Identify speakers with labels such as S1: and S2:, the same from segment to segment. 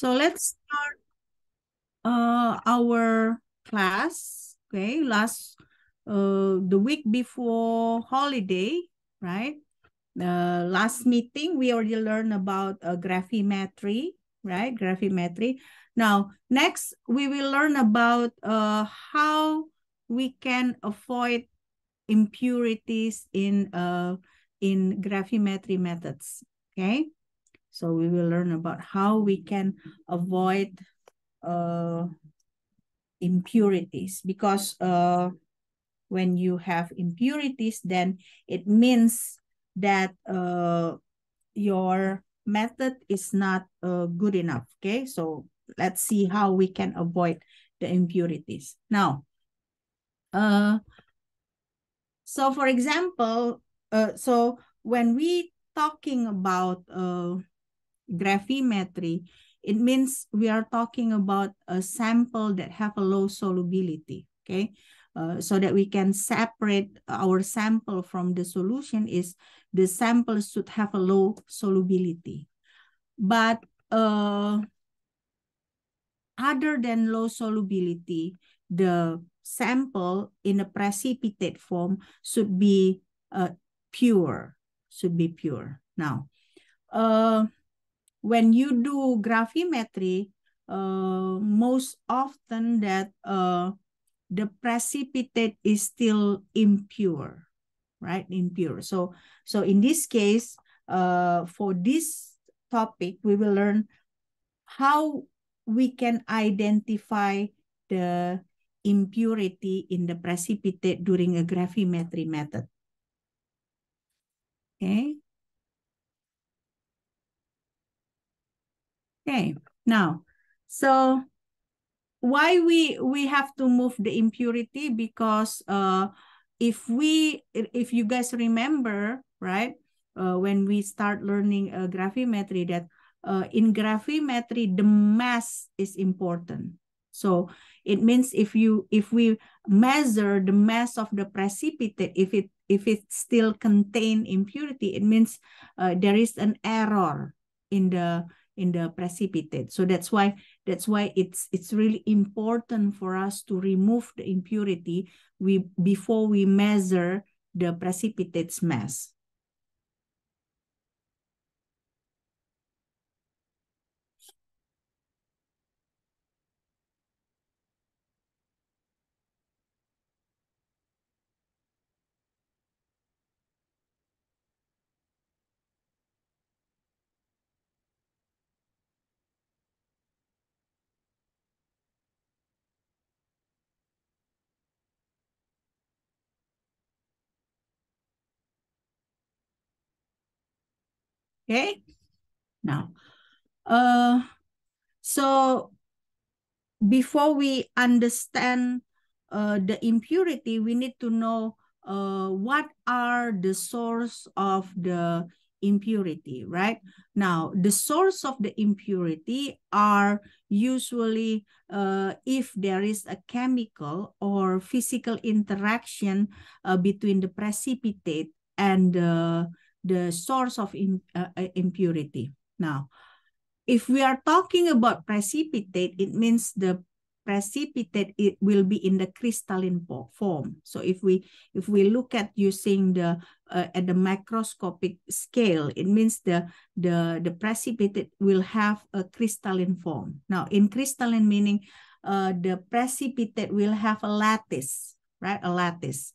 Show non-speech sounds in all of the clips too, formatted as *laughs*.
S1: So let's start uh, our class. Okay, last uh, the week before holiday, right? The uh, last meeting we already learned about uh, graphimetry, right? Graphimetry. Now next we will learn about uh, how we can avoid impurities in uh, in graphimetry methods. Okay. So we will learn about how we can avoid uh, impurities because uh, when you have impurities, then it means that uh, your method is not uh, good enough. Okay, so let's see how we can avoid the impurities. Now, uh, so for example, uh, so when we talking about uh, graphimetry, it means we are talking about a sample that have a low solubility, okay? Uh, so that we can separate our sample from the solution is the sample should have a low solubility. But uh, other than low solubility, the sample in a precipitate form should be uh, pure, should be pure. Now, uh, when you do graphimetry, uh, most often that uh, the precipitate is still impure, right? Impure. So, so in this case, uh, for this topic, we will learn how we can identify the impurity in the precipitate during a graphimetry method. Okay. Okay, now, so why we we have to move the impurity because uh, if we if you guys remember right uh, when we start learning uh, graphimetry that uh, in graphimetry the mass is important so it means if you if we measure the mass of the precipitate if it if it still contain impurity it means uh, there is an error in the in the precipitate so that's why that's why it's it's really important for us to remove the impurity we before we measure the precipitate's mass Okay, now, uh, so before we understand uh, the impurity, we need to know uh, what are the source of the impurity, right? Now, the source of the impurity are usually uh, if there is a chemical or physical interaction uh, between the precipitate and the the source of in, uh, uh, impurity. Now, if we are talking about precipitate, it means the precipitate it will be in the crystalline form. So if we if we look at using the uh, at the microscopic scale, it means the the the precipitate will have a crystalline form. Now in crystalline meaning, uh, the precipitate will have a lattice, right? A lattice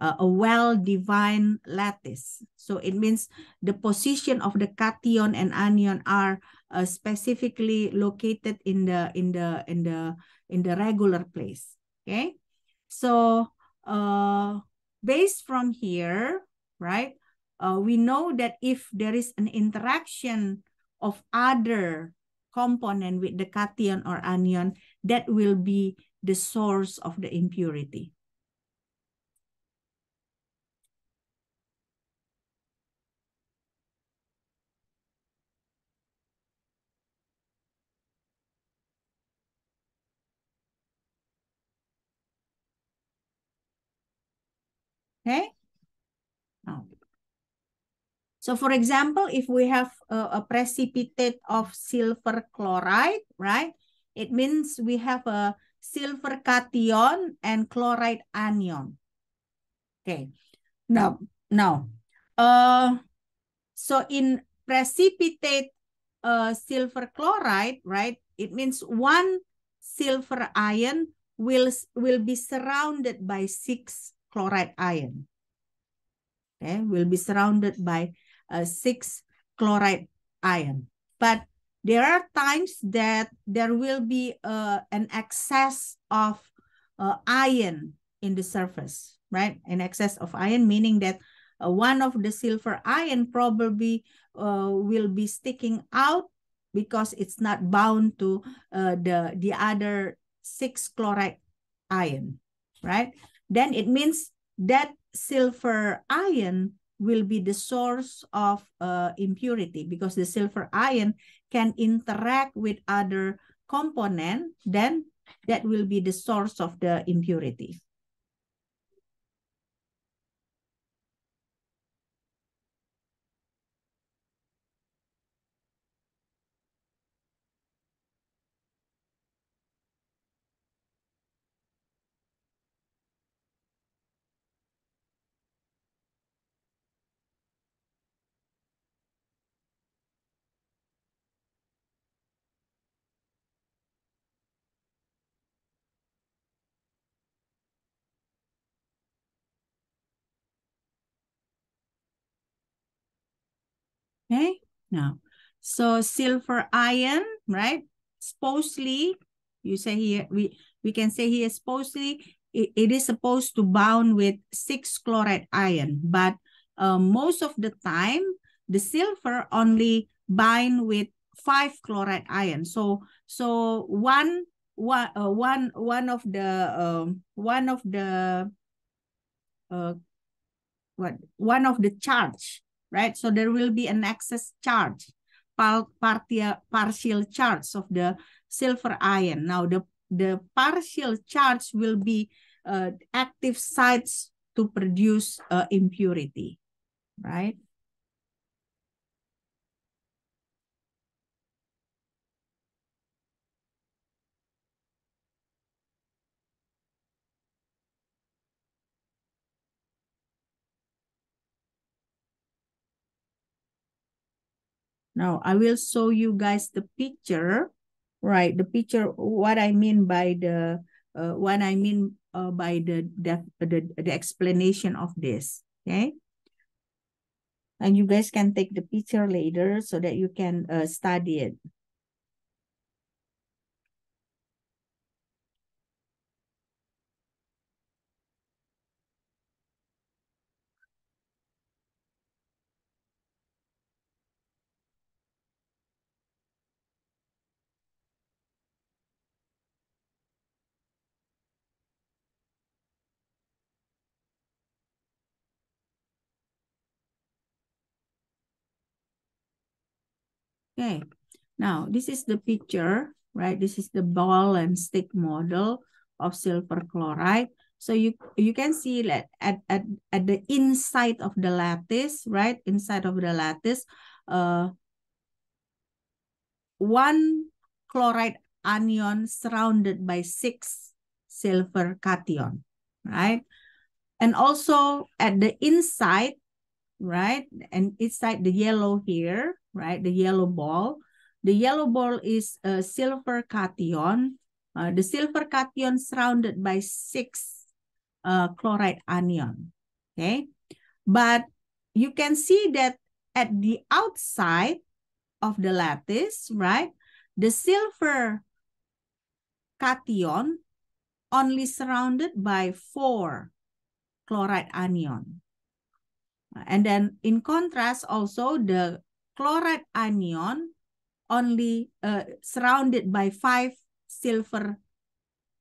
S1: uh, a well-defined lattice. So it means the position of the cation and anion are uh, specifically located in the in the in the in the regular place. Okay, so uh, based from here, right? Uh, we know that if there is an interaction of other component with the cation or anion, that will be the source of the impurity. Okay. Now, oh. so for example, if we have a, a precipitate of silver chloride, right? It means we have a silver cation and chloride anion. Okay. Now, now, uh, so in precipitate uh, silver chloride, right? It means one silver ion will will be surrounded by six chloride ion. Okay, will be surrounded by uh, six chloride ion. But there are times that there will be uh, an excess of uh, iron in the surface, right? An excess of iron, meaning that uh, one of the silver ion probably uh, will be sticking out because it's not bound to uh, the, the other six chloride ion, right? then it means that silver ion will be the source of uh, impurity because the silver ion can interact with other component, then that will be the source of the impurity. Okay, now, so silver ion, right? Supposedly, you say here, we, we can say here, supposedly, it, it is supposed to bound with 6 chloride ion, but uh, most of the time, the silver only bind with 5 chloride ion. So, so one one uh, one one of the um, one of the uh, what one of the charge right? So there will be an excess charge, partial, partial charge of the silver ion. Now the, the partial charge will be uh, active sites to produce uh, impurity, right? Now, I will show you guys the picture, right? The picture, what I mean by the, uh, what I mean uh, by the, the, the, the explanation of this, okay? And you guys can take the picture later so that you can uh, study it. Okay, now this is the picture, right? This is the ball and stick model of silver chloride. So you you can see that at, at, at the inside of the lattice, right? Inside of the lattice, uh, one chloride anion surrounded by six silver cation, right? And also at the inside, right? And inside the yellow here, right? The yellow ball. The yellow ball is a silver cation. Uh, the silver cation surrounded by six uh, chloride anion, okay? But you can see that at the outside of the lattice, right? The silver cation only surrounded by four chloride anion. And then in contrast also the chloride anion only uh, surrounded by five silver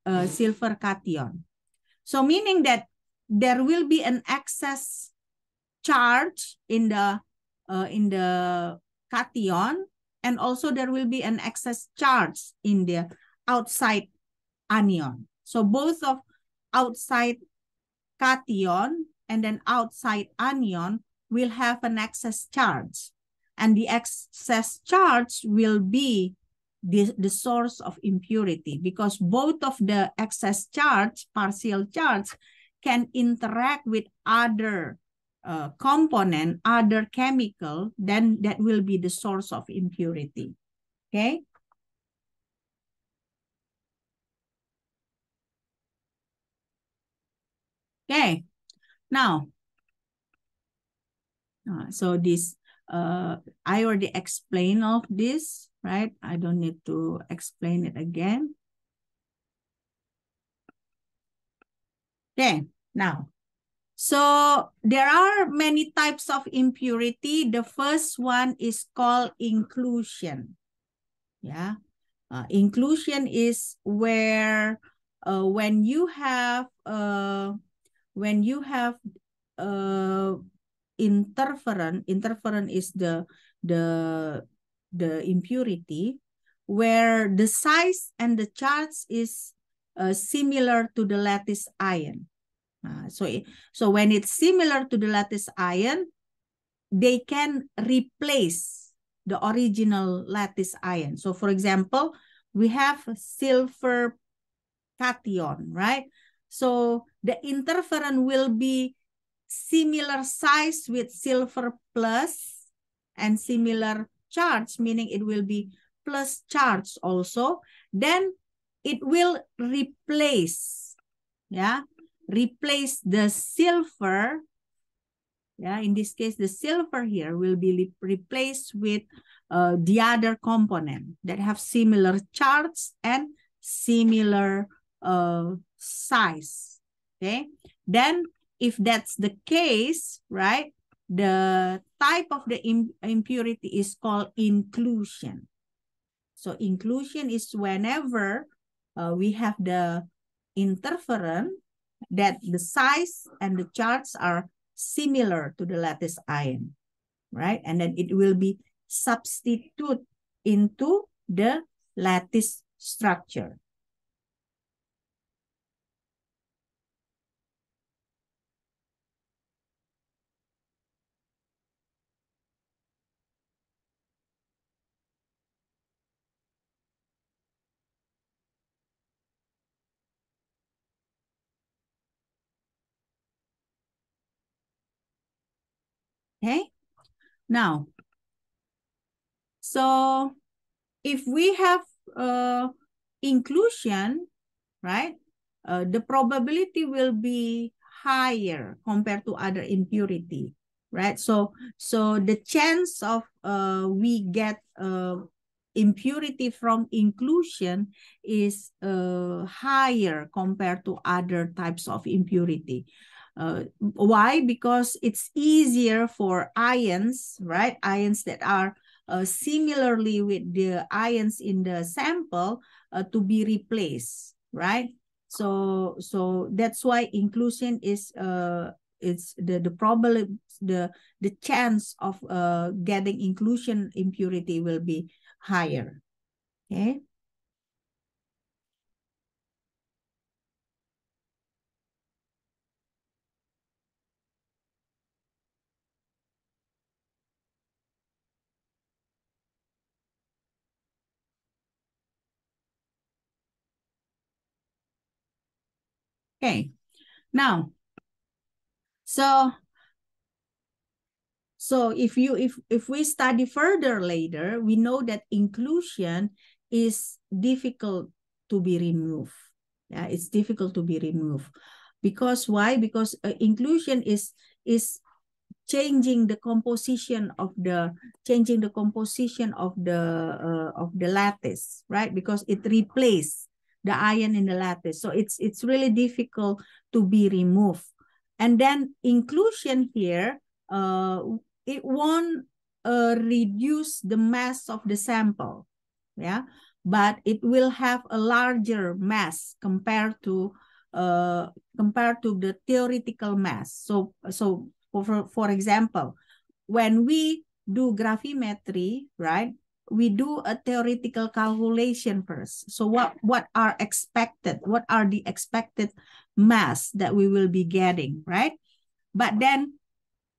S1: uh, mm-hmm. silver cation. So meaning that there will be an excess charge in the uh, in the cation and also there will be an excess charge in the outside anion. So both of outside cation and then outside anion will have an excess charge and the excess charge will be the, the source of impurity because both of the excess charge, partial charge, can interact with other uh, component, other chemical, then that will be the source of impurity. Okay? Okay, now, uh, so this uh, I already explained of this, right? I don't need to explain it again. Okay, now. So there are many types of impurity. The first one is called inclusion. Yeah. Uh, inclusion is where uh, when you have uh, when you have uh, interferon interferon is the the the impurity where the size and the charge is uh, similar to the lattice ion uh, so so when it's similar to the lattice ion they can replace the original lattice ion so for example we have silver cation right so the interferon will be similar size with silver plus and similar charge, meaning it will be plus charge also, then it will replace, yeah, replace the silver, yeah, in this case, the silver here will be replaced with uh, the other component that have similar charge and similar uh, size, okay? Then if that's the case, right, the type of the impurity is called inclusion. So inclusion is whenever uh, we have the interferon that the size and the charge are similar to the lattice ion, right? And then it will be substitute into the lattice structure. Okay, now, so if we have uh, inclusion, right, uh, the probability will be higher compared to other impurity, right? So, so the chance of uh, we get uh, impurity from inclusion is uh, higher compared to other types of impurity. Uh, why? Because it's easier for ions, right? Ions that are uh, similarly with the ions in the sample uh, to be replaced, right? So so that's why inclusion is uh it's the the problem. the the chance of uh getting inclusion impurity will be higher. Okay. Okay, now, so so if you if if we study further later, we know that inclusion is difficult to be removed. Yeah, it's difficult to be removed because why? Because uh, inclusion is is changing the composition of the changing the composition of the uh, of the lattice, right? Because it replaces the iron in the lattice. So it's it's really difficult to be removed. And then inclusion here, uh, it won't uh, reduce the mass of the sample, yeah, but it will have a larger mass compared to uh, compared to the theoretical mass. So so for for example, when we do graphimetry, right? we do a theoretical calculation first. So what, what are expected? What are the expected mass that we will be getting, right? But then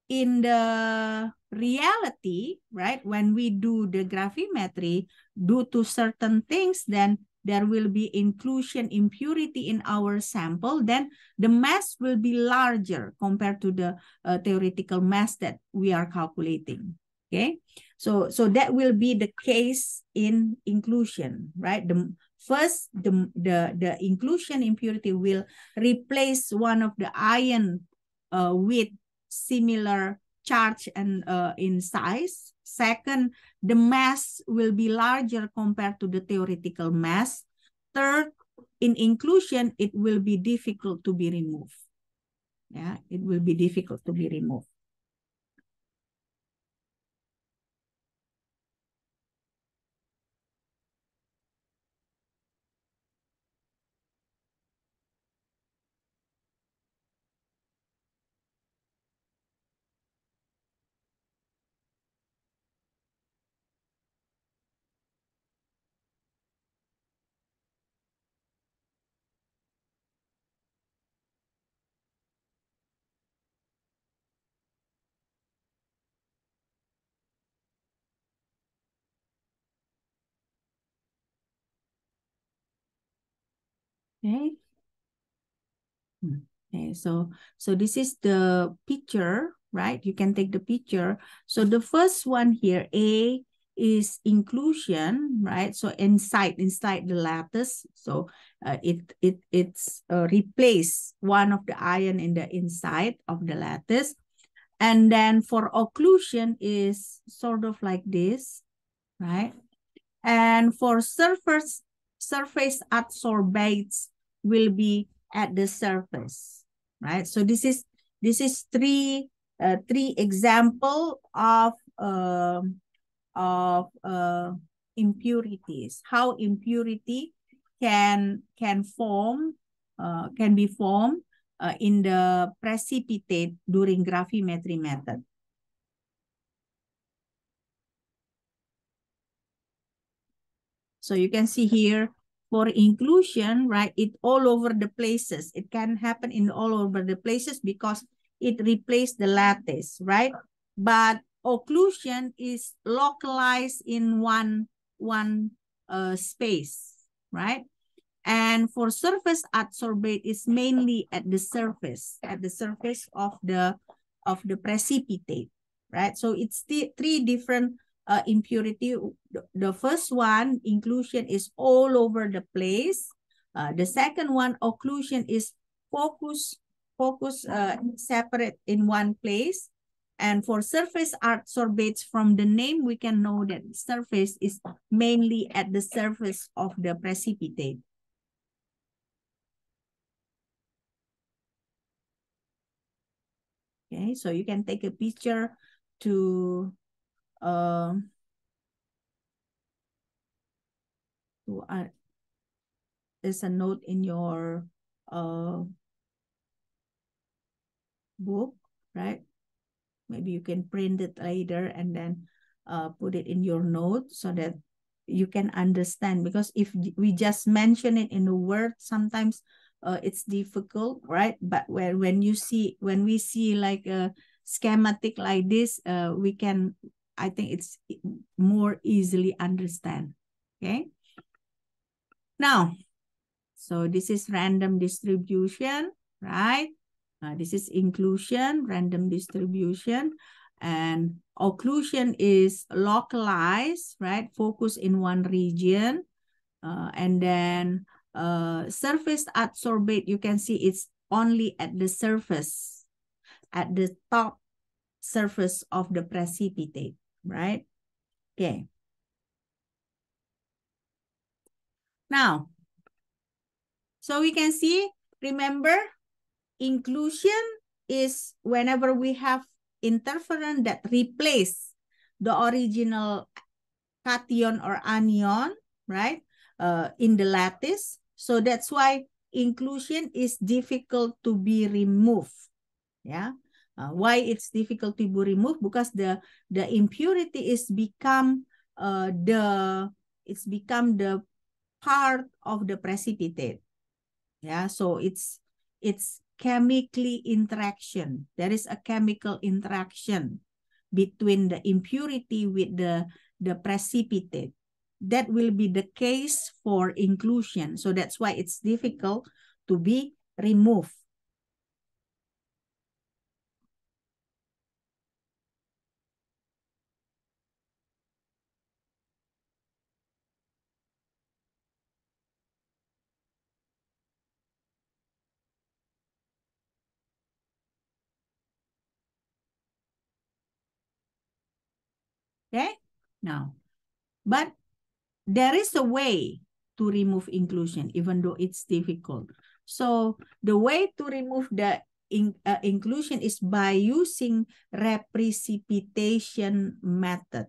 S1: in the reality, right, when we do the gravimetry, due to certain things, then there will be inclusion impurity in our sample, then the mass will be larger compared to the uh, theoretical mass that we are calculating. Okay, so, so that will be the case in inclusion, right? The first, the the, the inclusion impurity will replace one of the iron, uh, with similar charge and uh, in size. Second, the mass will be larger compared to the theoretical mass. Third, in inclusion, it will be difficult to be removed. Yeah, it will be difficult to be removed. Okay. Okay, so so this is the picture, right? You can take the picture. So the first one here, A is inclusion, right? So inside inside the lattice, so uh, it it it's uh, replace one of the ion in the inside of the lattice, and then for occlusion is sort of like this, right? And for surface surface adsorbates will be at the surface, right? So this is this is three uh, three example of uh, of uh, impurities. How impurity can can form uh, can be formed uh, in the precipitate during gravimetry method. So you can see here for inclusion, right, it all over the places. It can happen in all over the places because it replaced the lattice, right? But occlusion is localized in one, one uh, space, right? And for surface adsorbate is mainly at the surface, at the surface of the of the precipitate, right? So it's th three different uh, impurity. The first one, inclusion is all over the place. Uh, the second one, occlusion is focus, focus uh, separate in one place. And for surface art sorbates, from the name, we can know that surface is mainly at the surface of the precipitate. Okay, so you can take a picture to uh, so oh, there's a note in your uh, book, right? Maybe you can print it later and then uh, put it in your note so that you can understand. Because if we just mention it in a word, sometimes uh, it's difficult, right? But when when you see when we see like a schematic like this, uh, we can I think it's more easily understand. Okay. Now, so this is random distribution, right? Uh, this is inclusion, random distribution, and occlusion is localized, right? Focus in one region, uh, and then uh, surface adsorbate. You can see it's only at the surface, at the top surface of the precipitate right? Okay. Now, so we can see, remember, inclusion is whenever we have interferon that replace the original cation or anion, right, uh, in the lattice. So that's why inclusion is difficult to be removed. Yeah. Uh, why it's difficult to be removed because the the impurity is become uh, the it's become the part of the precipitate. Yeah, so it's it's chemically interaction. There is a chemical interaction between the impurity with the the precipitate. That will be the case for inclusion. So that's why it's difficult to be removed. Okay? Now, but there is a way to remove inclusion, even though it's difficult. So the way to remove the in, uh, inclusion is by using reprecipitation method.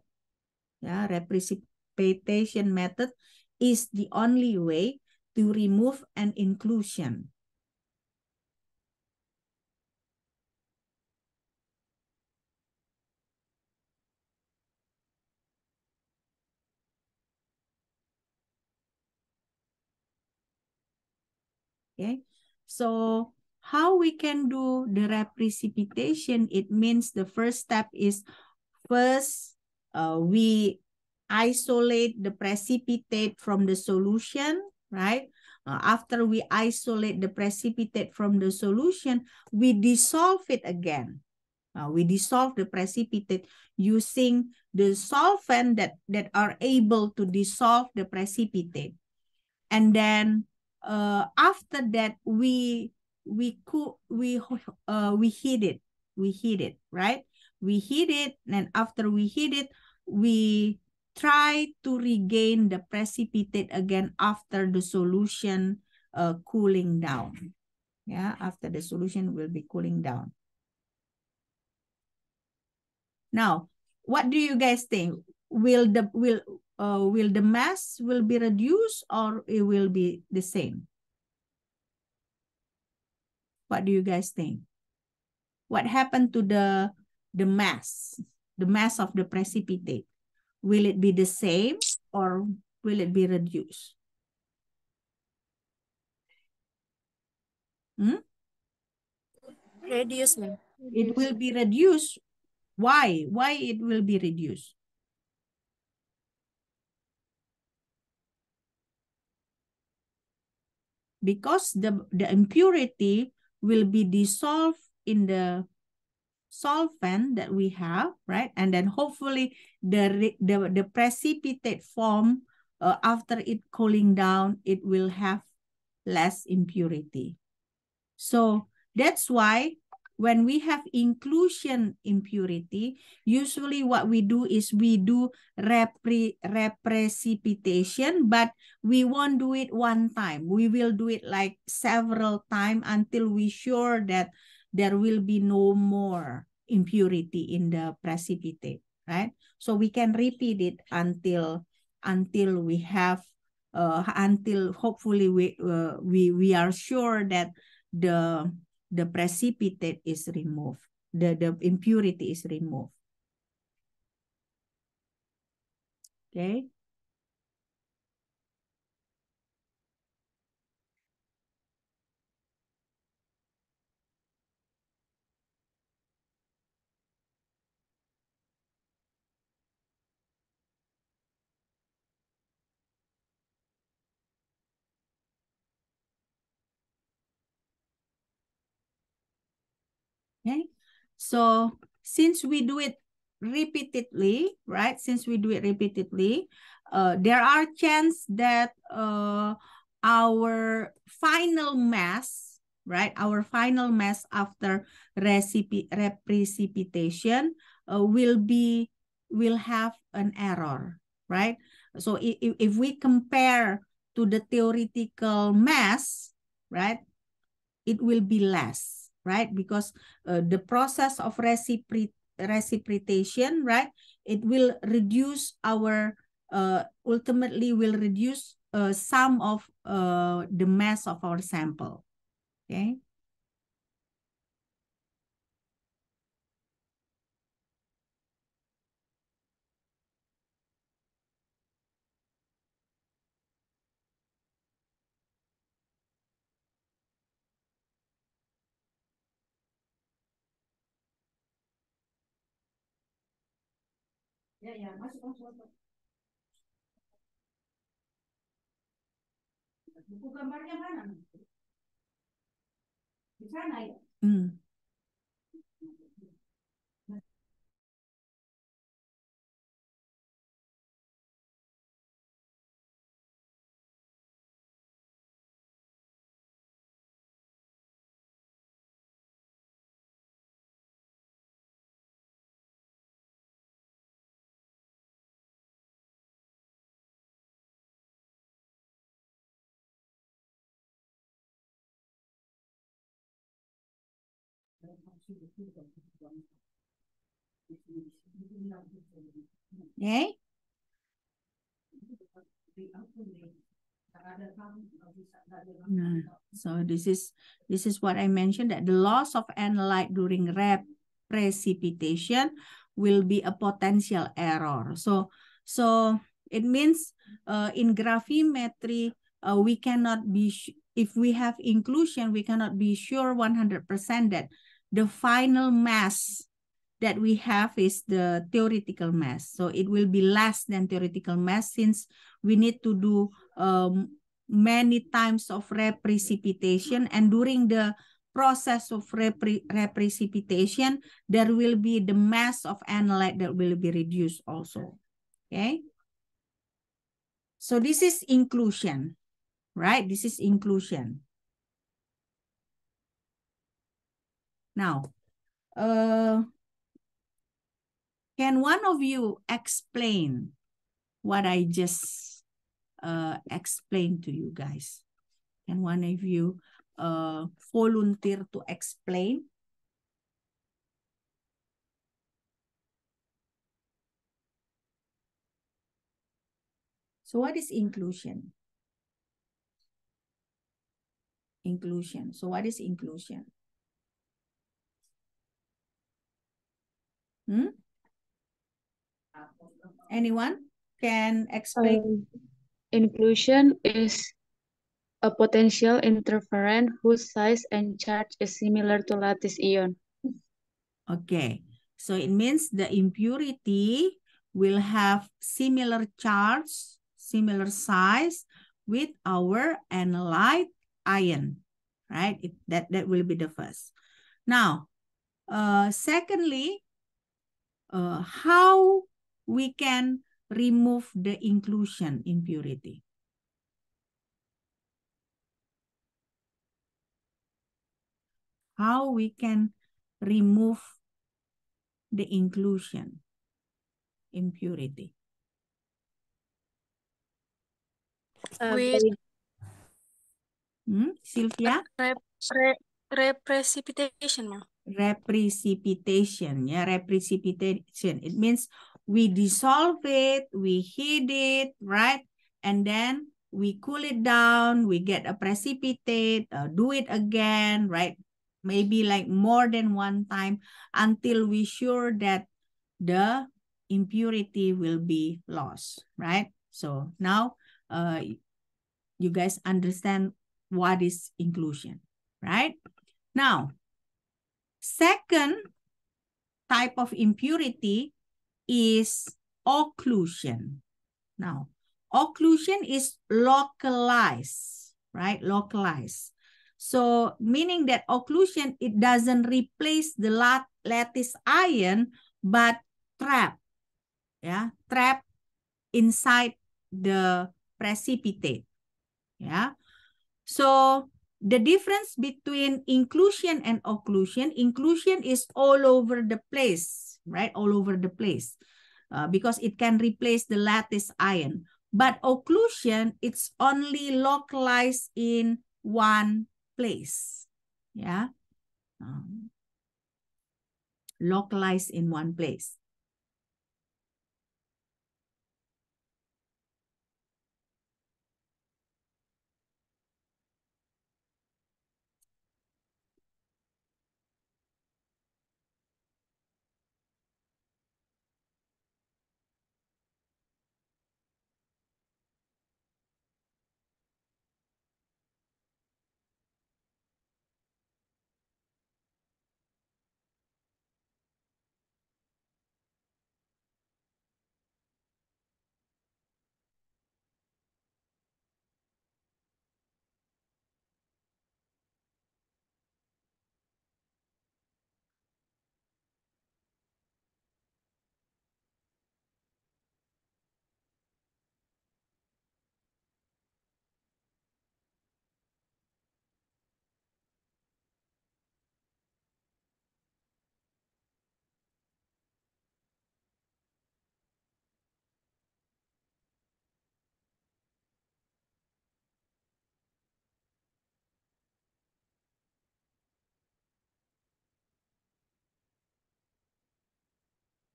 S1: Yeah, reprecipitation method is the only way to remove an inclusion. Okay, so how we can do the reprecipitation, it means the first step is first uh, we isolate the precipitate from the solution, right? Uh, after we isolate the precipitate from the solution, we dissolve it again. Uh, we dissolve the precipitate using the solvent that, that are able to dissolve the precipitate. And then uh, after that we we cook we uh, we heat it we heat it right we heat it and after we heat it we try to regain the precipitate again after the solution uh, cooling down yeah after the solution will be cooling down now what do you guys think will the will uh, will the mass will be reduced or it will be the same? What do you guys think? What happened to the, the mass, the mass of the precipitate? Will it be the same or will it be reduced? Hmm? Reduced. It will be reduced. Why? Why it will be reduced? because the, the impurity will be dissolved in the solvent that we have, right? And then hopefully the, the, the precipitate form uh, after it cooling down, it will have less impurity. So that's why when we have inclusion impurity, usually what we do is we do repre reprecipitation, but we won't do it one time. We will do it like several times until we sure that there will be no more impurity in the precipitate, right? So we can repeat it until until we have uh, until hopefully we uh, we we are sure that the the precipitate is removed, the, the impurity is removed. Okay. Okay, so since we do it repeatedly, right? Since we do it repeatedly, uh, there are chance that uh, our final mass, right? Our final mass after recipe precipitation uh, will be will have an error, right? So if, if we compare to the theoretical mass, right, it will be less right? Because uh, the process of recipro reciprocation, right? It will reduce our, uh, ultimately will reduce uh, some of uh, the mass of our sample, okay? ya ya masuk masuk masuk buku gambarnya mana di sana ya hmm. ¿Eh? So this is this is what I mentioned that the loss of analyte during rep precipitation will be a potential error. So so it means uh, in graphimetry uh, we cannot be if we have inclusion we cannot be sure 100% that the final mass that we have is the theoretical mass. So it will be less than theoretical mass since we need to do um, many times of reprecipitation. And during the process of repre reprecipitation, there will be the mass of analyte that will be reduced also. Okay. So this is inclusion, right? This is inclusion. Now, uh, can one of you explain what I just uh, explained to you guys? Can one of you uh, volunteer to explain? So what is inclusion? Inclusion. So what is inclusion? Hmm? Anyone can explain? Um, inclusion is a potential interferent whose size and charge is similar to lattice ion. Okay, so it means the impurity will have similar charge, similar size with our analyte ion, right? It, that, that will be the first. Now, uh, secondly, uh, how we can remove the inclusion impurity. How we can remove the inclusion impurity. With um, hmm? Sylvia? Rep rep rep precipitation, ma'am reprecipitation. Yeah, reprecipitation. It means we dissolve it, we heat it, right? And then we cool it down, we get a precipitate, uh, do it again, right? Maybe like more than one time until we sure that the impurity will be lost, right? So now uh, you guys understand what is inclusion, right? Now, Second type of impurity is occlusion. Now, occlusion is localized, right? Localized. So meaning that occlusion, it doesn't replace the lattice ion, but trap, yeah, trap inside the precipitate, yeah. So the difference between inclusion and occlusion, inclusion is all over the place, right? All over the place uh, because it can replace the lattice ion. But occlusion, it's only localized in one place. Yeah. Um, localized in one place.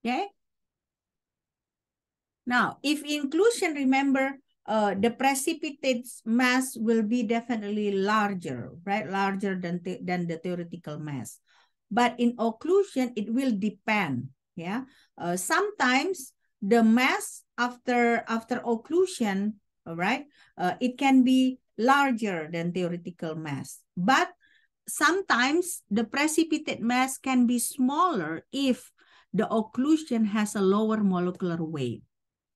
S1: Okay. Now, if inclusion, remember, uh, the precipitate mass will be definitely larger, right? Larger than, the, than the theoretical mass. But in occlusion, it will depend. Yeah. Uh, sometimes the mass after after occlusion, all right, uh, it can be larger than theoretical mass. But sometimes the precipitate mass can be smaller if the occlusion has a lower molecular weight.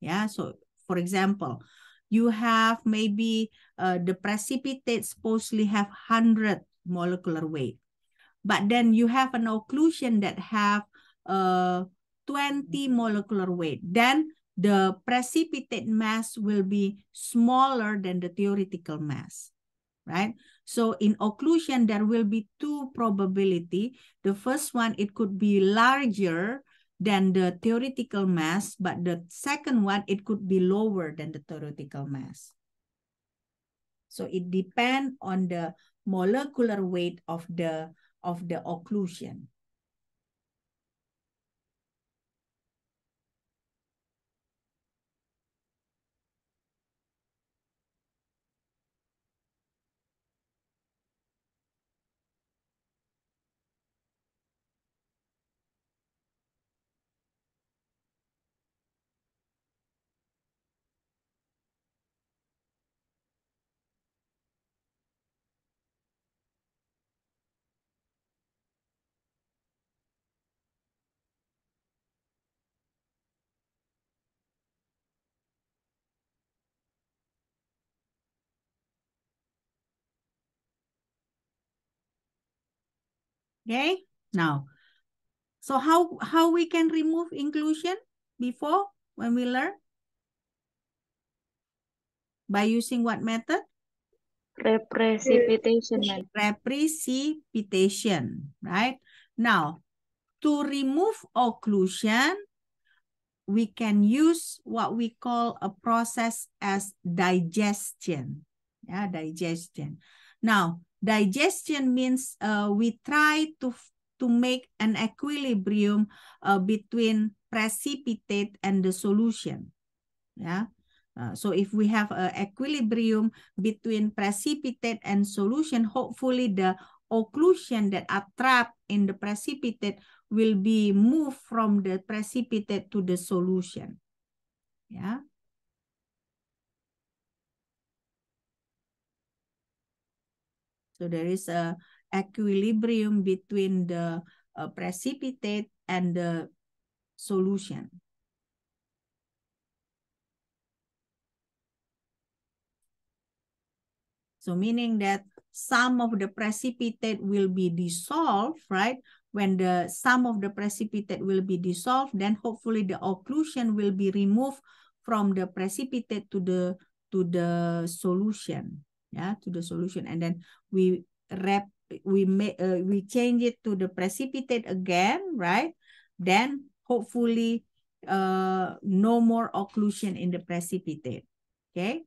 S1: Yeah, so for example, you have maybe uh, the precipitate supposedly have 100 molecular weight, but then you have an occlusion that have uh, 20 molecular weight. Then the precipitate mass will be smaller than the theoretical mass, right? So in occlusion, there will be two probability. The first one, it could be larger than the theoretical mass, but the second one, it could be lower than the theoretical mass. So it depends on the molecular weight of the, of the occlusion. Okay, now, so how, how we can remove inclusion before when we learn? By using what method? Reprecipitation. Reprecipitation, right? Now, to remove occlusion, we can use what we call a process as digestion. Yeah, digestion. Now, digestion means uh, we try to to make an equilibrium uh, between precipitate and the solution yeah uh, so if we have an equilibrium between precipitate and solution hopefully the occlusion that are trapped in the precipitate will be moved from the precipitate to the solution yeah So there is a equilibrium between the uh, precipitate and the solution. So meaning that some of the precipitate will be dissolved, right? When the some of the precipitate will be dissolved, then hopefully the occlusion will be removed from the precipitate to the to the solution yeah to the solution and then we wrap we make uh, we change it to the precipitate again right then hopefully uh no more occlusion in the precipitate okay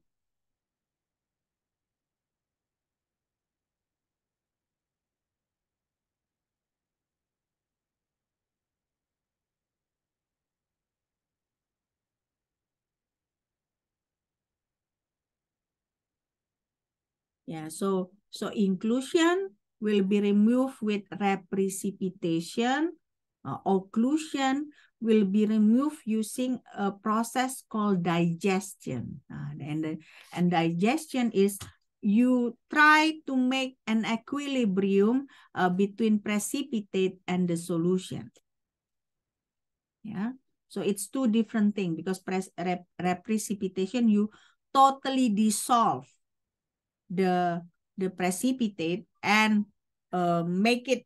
S1: Yeah, so so inclusion will be removed with precipitation. Uh, occlusion will be removed using a process called digestion. Uh, and, and digestion is you try to make an equilibrium uh, between precipitate and the solution. Yeah. So it's two different things because rep, rep precipitation, you totally dissolve the the precipitate and uh, make it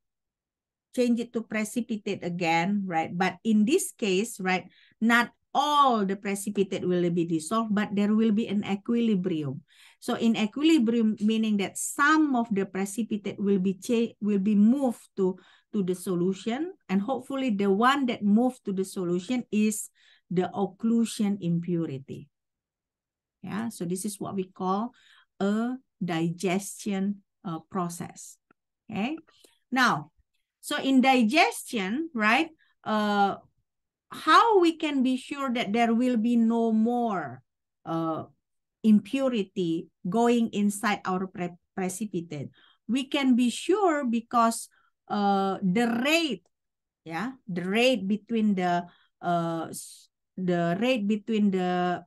S1: change it to precipitate again, right? But in this case, right, not all the precipitate will be dissolved, but there will be an equilibrium. So in equilibrium, meaning that some of the precipitate will be will be moved to to the solution, and hopefully the one that moved to the solution is the occlusion impurity. Yeah, so this is what we call a digestion uh, process. Okay. Now, so in digestion, right, uh, how we can be sure that there will be no more uh, impurity going inside our pre precipitate? We can be sure because uh, the rate, yeah, the rate between the uh, the rate between the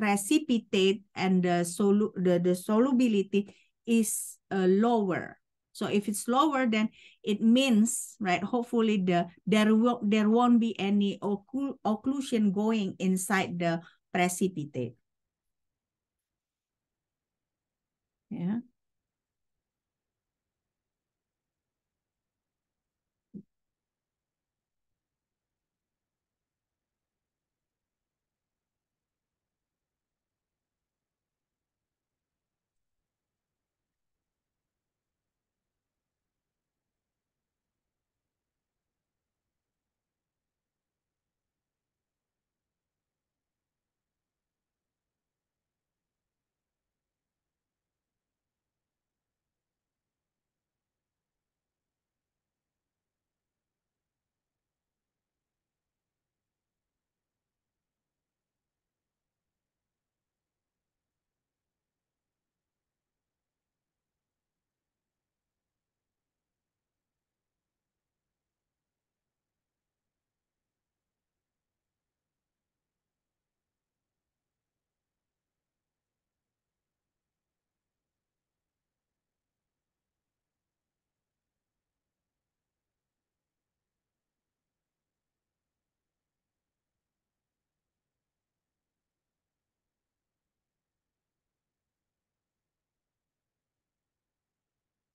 S1: precipitate and the, solu the, the solubility is uh, lower. So if it's lower, then it means, right, hopefully the there, will, there won't be any occlusion going inside the precipitate. Yeah.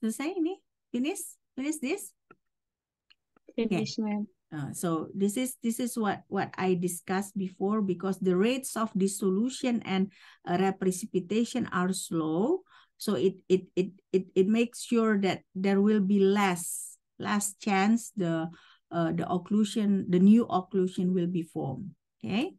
S1: to say, any eh? Finish? Finish this? Finish, okay. Uh, so this is this is what what I discussed before because the rates of dissolution and uh, precipitation are slow, so it it it it it makes sure that there will be less less chance the uh, the occlusion the new occlusion will be formed. Okay.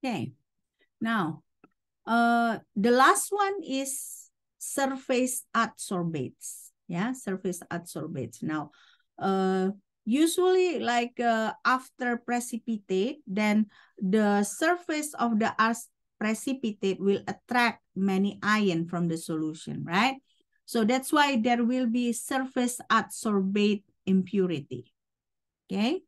S1: Okay. Now, uh, the last one is surface adsorbates. Yeah, surface adsorbates. Now, uh, usually like uh, after precipitate, then the surface of the precipitate will attract many ion from the solution, right? So that's why there will be surface adsorbate impurity. Okay.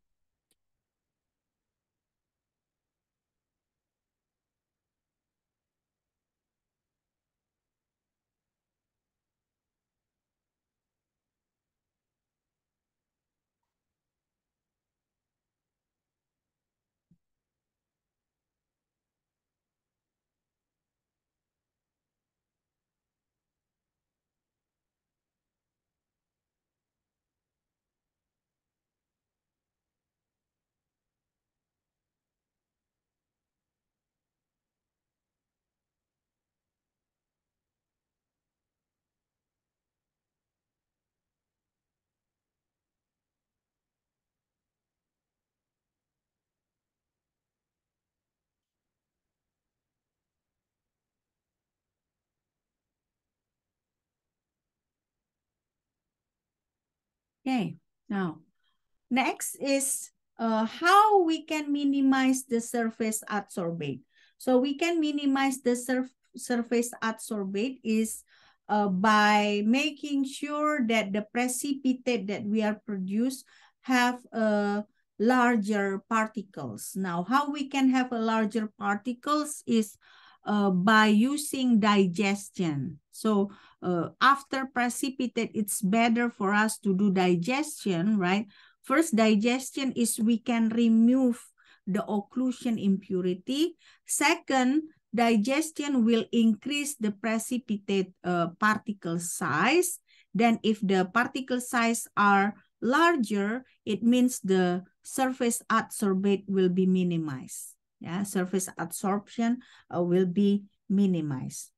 S1: Okay, now next is uh, how we can minimize the surface adsorbate. So we can minimize the surf surface adsorbate is uh, by making sure that the precipitate that we are produced have a uh, larger particles. Now, how we can have a larger particles is uh, by using digestion. So uh, after precipitate, it's better for us to do digestion, right? First, digestion is we can remove the occlusion impurity. Second, digestion will increase the precipitate uh, particle size. Then if the particle size are larger, it means the surface adsorbate will be minimized. Yeah, surface adsorption uh, will be minimized.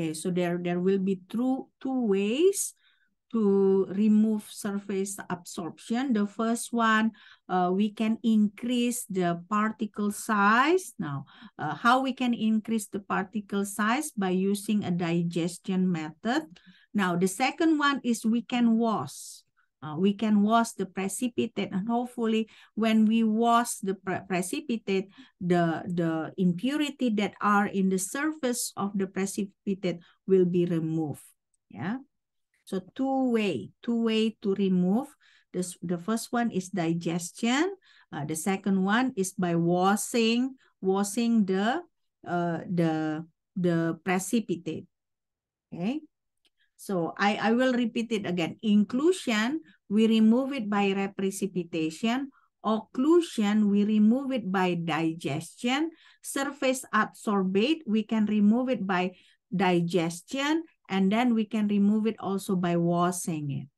S1: Okay, so there, there will be two, two ways to remove surface absorption. The first one, uh, we can increase the particle size. Now, uh, how we can increase the particle size? By using a digestion method. Now, the second one is we can wash. Uh, we can wash the precipitate and hopefully when we wash the pre precipitate, the, the impurity that are in the surface of the precipitate will be removed. Yeah. So two way, two way to remove. This, the first one is digestion. Uh, the second one is by washing, washing the, uh, the, the precipitate. Okay. So I, I will repeat it again. Inclusion, we remove it by precipitation. Occlusion, we remove it by digestion. Surface adsorbate, we can remove it by digestion. And then we can remove it also by washing it.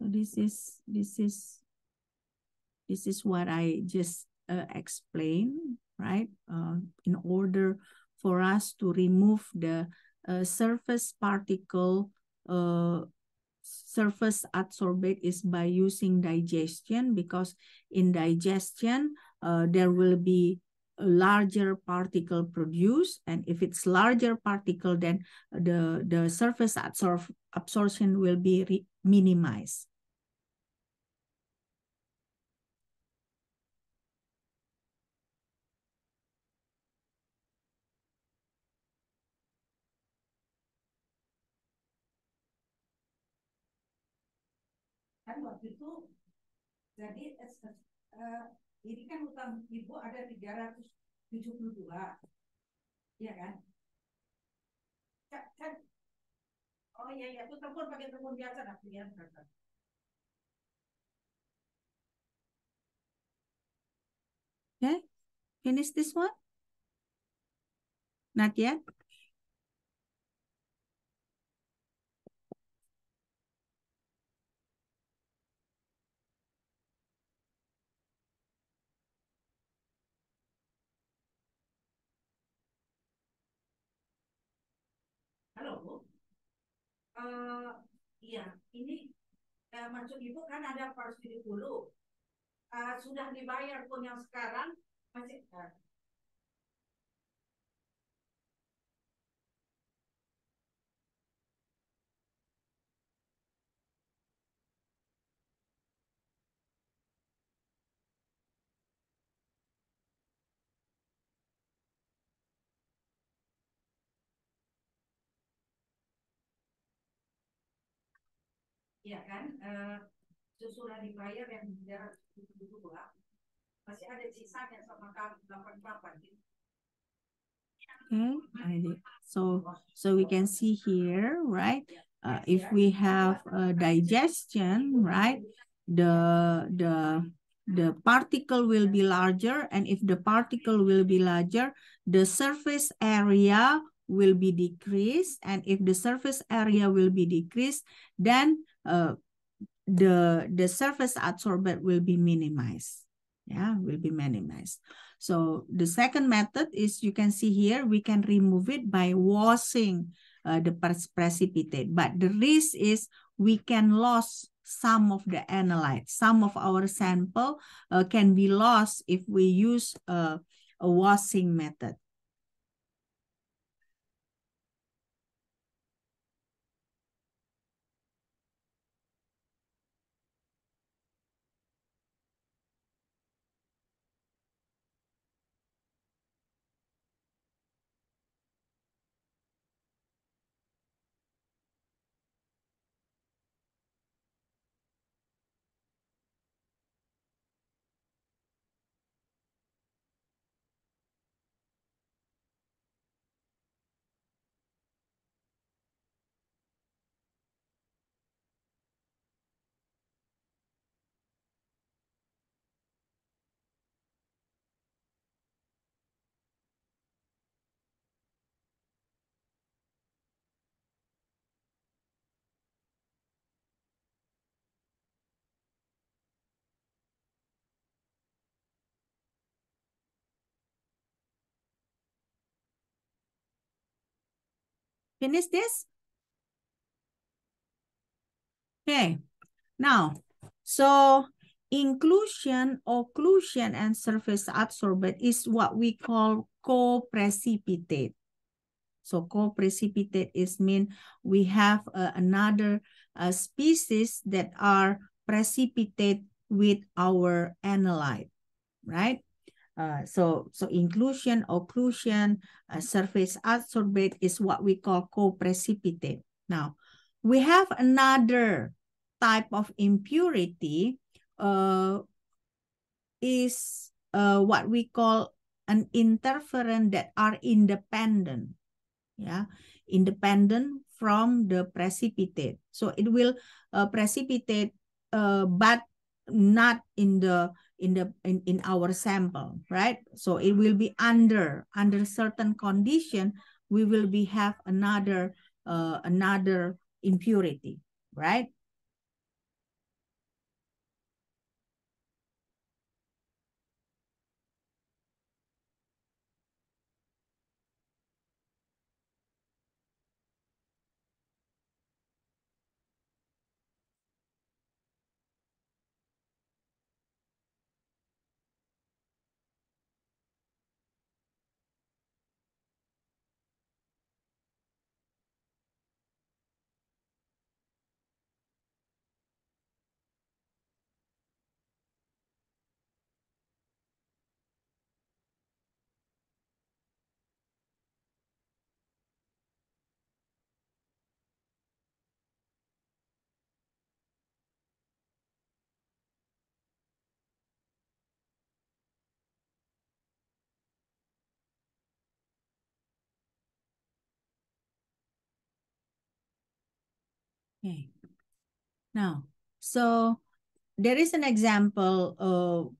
S1: So this is this is this is what I just uh, explained, right? Uh, in order for us to remove the uh, surface particle uh, surface adsorbate is by using digestion because in digestion uh, there will be a larger particle produced and if it's larger particle then the the surface adsorb absorption will be minimized kan waktu itu jadi uh, ini kan utang ibu ada 372 iya kan kan, kan oh iya iya aku telepon pakai telepon biasa nah pilihan berapa Okay, finish this one? Not yet? uh, ya ini uh, eh, maksud ibu kan ada parsley dulu uh, eh, sudah dibayar pun yang sekarang masih uh, ya kan uh, dibayar yang dua masih ada sama delapan delapan Okay, hmm, so so we can see here, right? Uh, if we have a digestion, right, the the the particle will be larger, and if the particle will be larger, the surface area will be decreased, and if the surface area will be decreased, then uh, the the surface adsorbate will be minimized yeah will be minimized so the second method is you can see here we can remove it by washing uh, the precipitate but the risk is we can lose some of the analyte some of our sample uh, can be lost if we use uh, a washing method Finish this? Okay, now, so inclusion, occlusion, and surface absorbent is what we call co-precipitate. So co-precipitate is mean we have uh, another uh, species that are precipitate with our analyte, right? Uh, so, so inclusion, occlusion, uh, surface adsorbate is what we call co-precipitate. Now, we have another type of impurity uh, is uh, what we call an interferent that are independent. Yeah, independent from the precipitate. So it will uh, precipitate, uh, but not in the in the in, in our sample right so it will be under under certain condition we will be have another uh, another impurity right Okay. Now, so there is an example. Uh,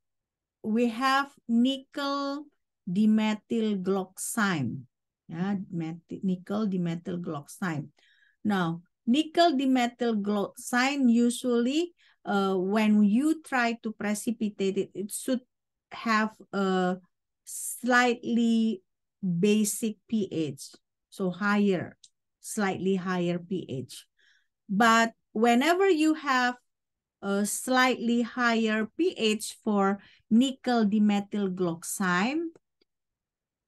S1: we have nickel dimethyl gloxime. Yeah, nickel dimethyl Now, nickel dimethyl gloxime usually uh, when you try to precipitate it, it should have a slightly basic pH. So higher, slightly higher pH. But whenever you have a slightly higher pH for nickel dimethyl gloxime,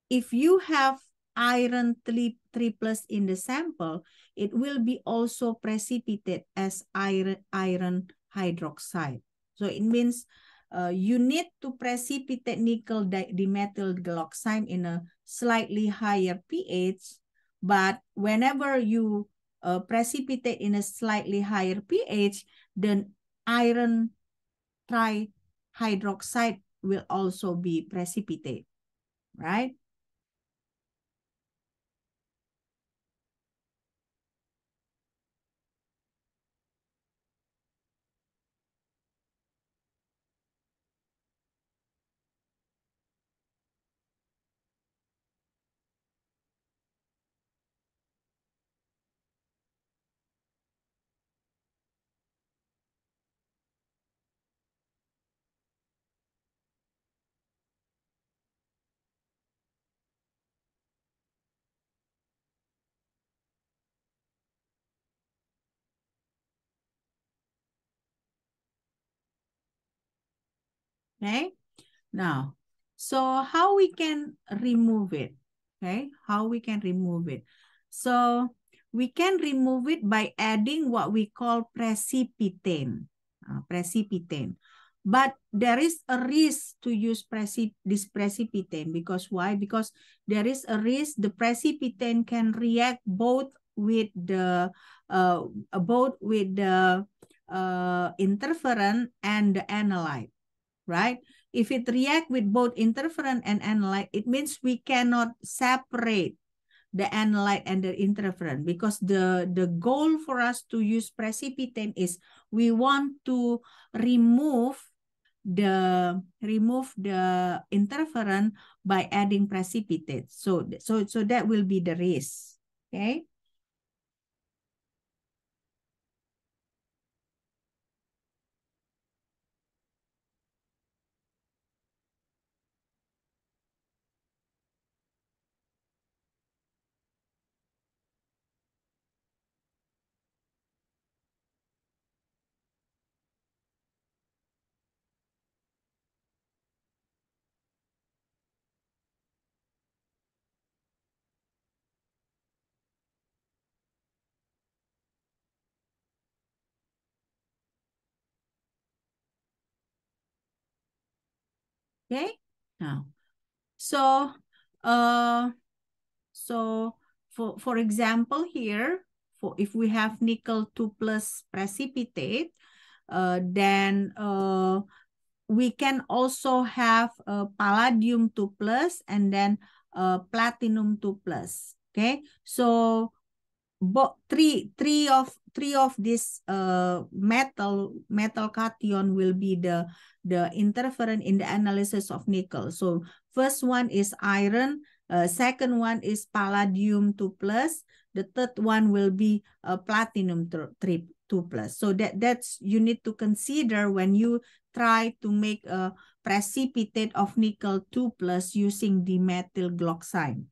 S1: if you have iron 3, 3 plus in the sample, it will be also precipitated as iron, iron hydroxide. So it means uh, you need to precipitate nickel dimethyl gloxime in a slightly higher pH, but whenever you uh, precipitate in a slightly higher pH, then iron trihydroxide will also be precipitate, right? okay? Now, so how we can remove it, okay? How we can remove it. So we can remove it by adding what we call precipitant, uh, But there is a risk to use precip this precipitant because why? Because there is a risk the precipitant can react both with the uh, both with the uh, interferon and the analyte right? If it react with both interferon and analyte, it means we cannot separate the analyte and the interferon because the, the goal for us to use precipitin is we want to remove the remove the interferon by adding precipitate. So so so that will be the risk. Okay. Okay, now, so, uh, so for, for example here, for if we have nickel 2 plus precipitate, uh, then uh, we can also have uh, palladium 2 plus and then uh, platinum 2 plus. Okay, so three three of three of this uh, metal metal cation will be the the interferent in the analysis of nickel. So first one is iron, uh, second one is palladium 2 plus, the third one will be uh, platinum 3 2 plus. So that that's you need to consider when you try to make a precipitate of nickel 2 plus using dimethyl gloxine.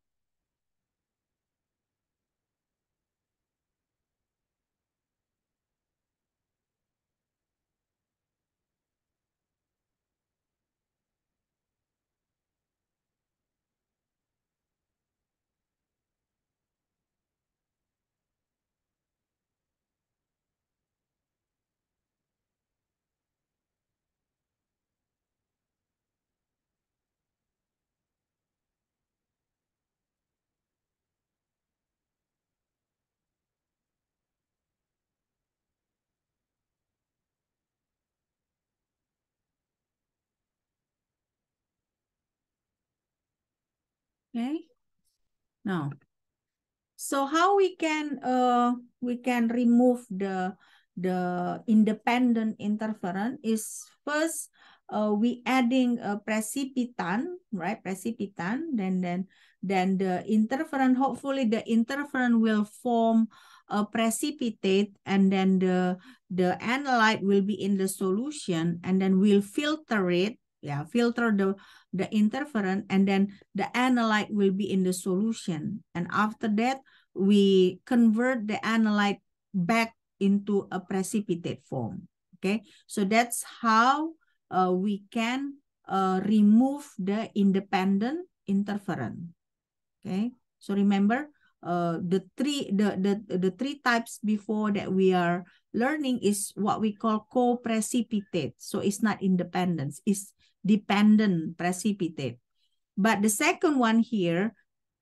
S1: okay now so how we can uh we can remove the the independent interferon is first uh, we adding a precipitant, right? Precipitant, then then then the interferon. Hopefully, the interferon will form a precipitate, and then the the analyte will be in the solution, and then we'll filter it. Yeah, filter the the interferon, and then the analyte will be in the solution. And after that, we convert the analyte back into a precipitate form. Okay, so that's how uh, we can uh, remove the independent interferon. Okay, so remember uh, the three the, the the three types before that we are learning is what we call co-precipitate. So it's not independence. It's dependent precipitate. But the second one here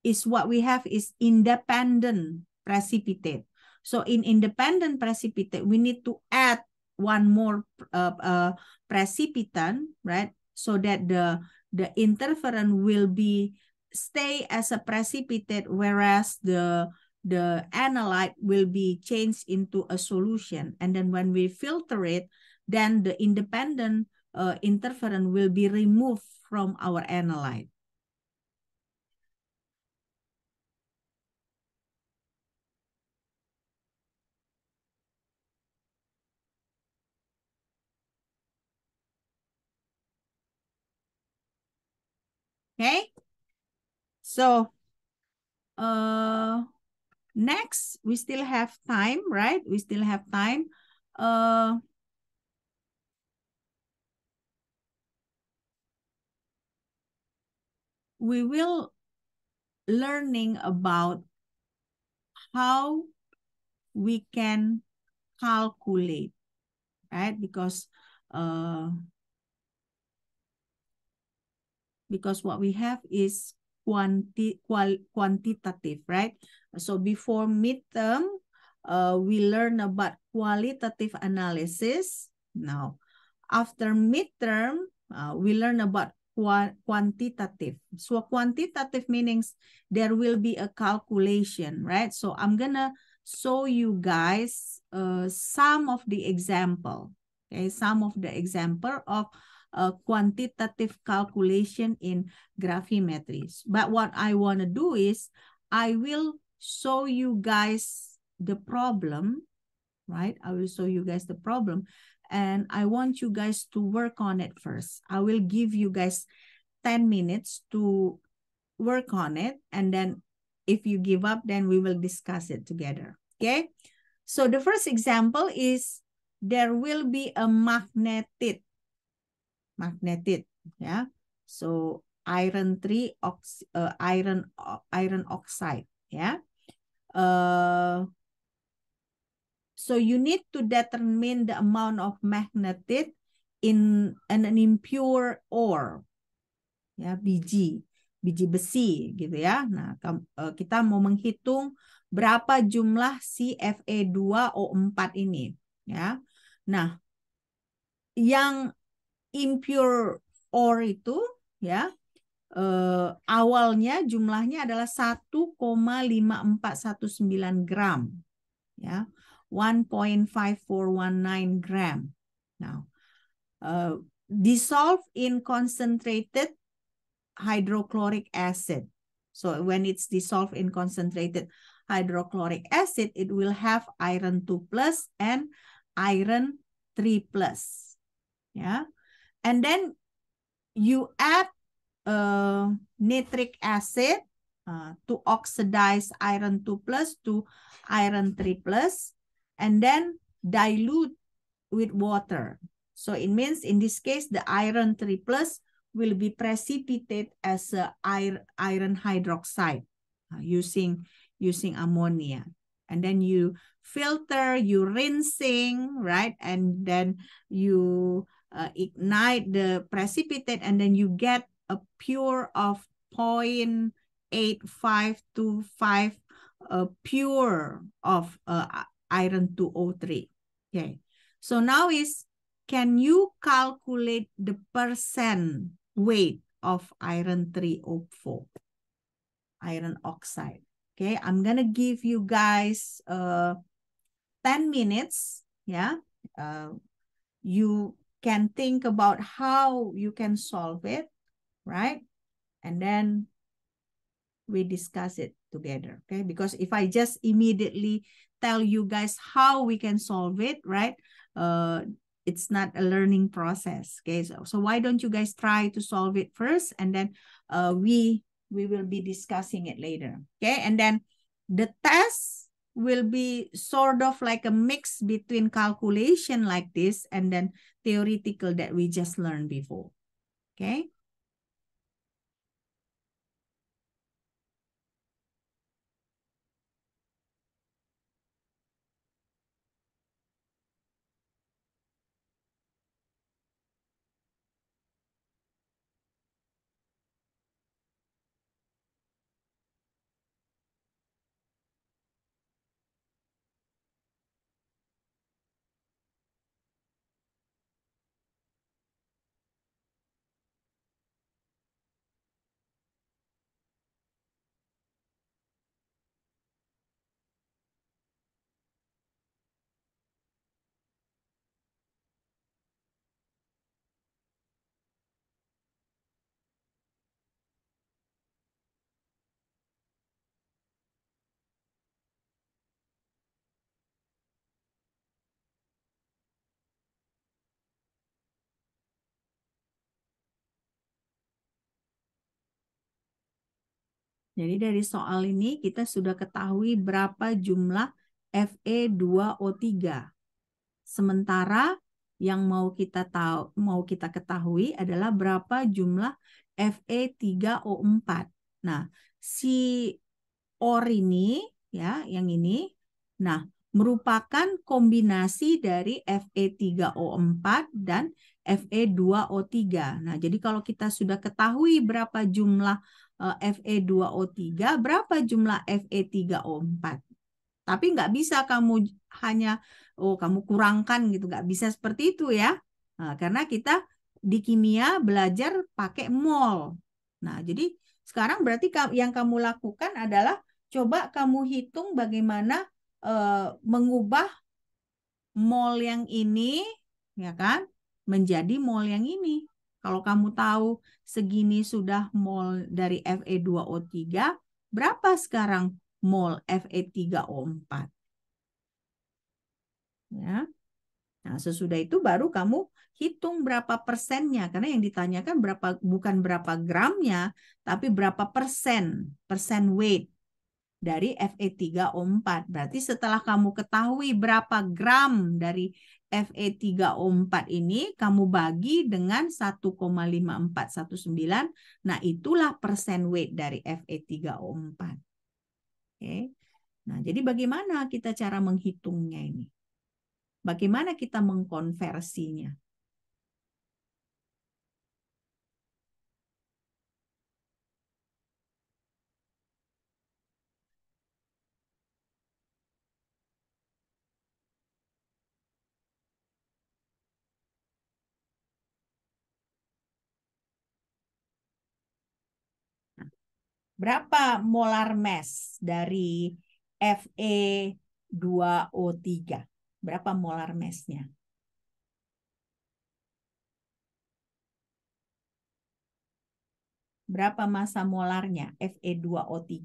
S1: is what we have is independent precipitate. So in independent precipitate, we need to add one more uh, uh, precipitant, right? So that the the interferon will be stay as a precipitate, whereas the the analyte will be changed into a solution. And then when we filter it, then the independent uh, interferon will be removed from our analyte. Okay, so uh, next we still have time, right? We still have time. Uh, we will learning about how we can calculate, right? Because uh, because what we have is quanti qual quantitative, right? So before midterm, uh, we learn about qualitative analysis. Now, after midterm, uh, we learn about quantitative. So quantitative means there will be a calculation, right? So I'm gonna show you guys uh, some of the example, okay? Some of the example of quantitative calculation in graphimetries. But what I wanna do is I will show you guys the problem, right? I will show you guys the problem and I want you guys to work on it first. I will give you guys 10 minutes to work on it. And then if you give up, then we will discuss it together. Okay. So the first example is there will be a magnetic. Magnetic. Yeah. So iron three ox uh, iron uh, iron oxide. Yeah. Uh, So you need to determine the amount of magnetite in an, an impure ore. Ya, biji, biji besi gitu ya. Nah, e, kita mau menghitung berapa jumlah si Fe2O4 ini, ya. Nah, yang impure ore itu ya eh, awalnya jumlahnya adalah 1,5419 gram ya 1.5419 gram. Now, uh, dissolve in concentrated hydrochloric acid. So when it's dissolved in concentrated hydrochloric acid, it will have iron 2 plus and iron 3 plus. Yeah. And then you add uh, nitric acid uh, to oxidize iron 2 plus to iron 3 plus and then dilute with water. So it means in this case, the iron 3 plus will be precipitated as a iron hydroxide uh, using, using ammonia. And then you filter, you rinsing, right? And then you uh, ignite the precipitate and then you get a pure of 0.8525 uh, pure of uh, iron 203. Okay. So now is, can you calculate the percent weight of iron 304, iron oxide? Okay, I'm going to give you guys uh, 10 minutes. Yeah, uh, you can think about how you can solve it, right? And then we discuss it together okay because if i just immediately tell you guys how we can solve it, right? Uh, it's not a learning process. Okay, so, so why don't you guys try to solve it first, and then uh, we we will be discussing it later. Okay, and then the test will be sort of like a mix between calculation like this and then theoretical that we just learned before. Okay. Jadi dari soal ini kita sudah ketahui berapa jumlah Fe2O3. Sementara yang mau kita tahu mau kita ketahui adalah berapa jumlah Fe3O4. Nah, si OR ini ya, yang ini. Nah, merupakan kombinasi dari Fe3O4 dan Fe2O3. Nah, jadi kalau kita sudah ketahui berapa jumlah Eh, Fe2O3, berapa jumlah Fe3O4? Tapi nggak bisa kamu hanya, oh kamu kurangkan gitu, nggak bisa seperti itu ya. Nah, karena kita di kimia belajar pakai mol. Nah, jadi sekarang berarti yang kamu lakukan adalah coba kamu hitung bagaimana eh, mengubah mol yang ini, ya kan, menjadi mol yang ini. Kalau kamu tahu segini sudah mol dari Fe2O3, berapa sekarang mol Fe3O4? Ya. Nah, sesudah itu baru kamu hitung berapa persennya karena yang ditanyakan berapa bukan berapa gramnya, tapi berapa persen, persen weight dari Fe3O4. Berarti setelah kamu ketahui berapa gram dari FE3O4 ini kamu bagi dengan 1,5419. Nah, itulah persen weight dari FE3O4. Oke. Nah, jadi bagaimana kita cara menghitungnya ini? Bagaimana kita mengkonversinya? berapa molar mass dari Fe2O3? Berapa molar massnya? Berapa massa molarnya Fe2O3?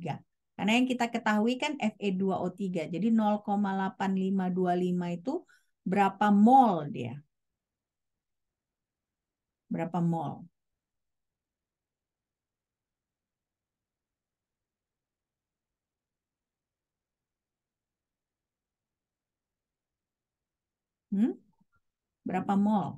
S1: Karena yang kita ketahui kan Fe2O3, jadi 0,8525 itu berapa mol dia? Berapa mol? Hmm? Berapa mol?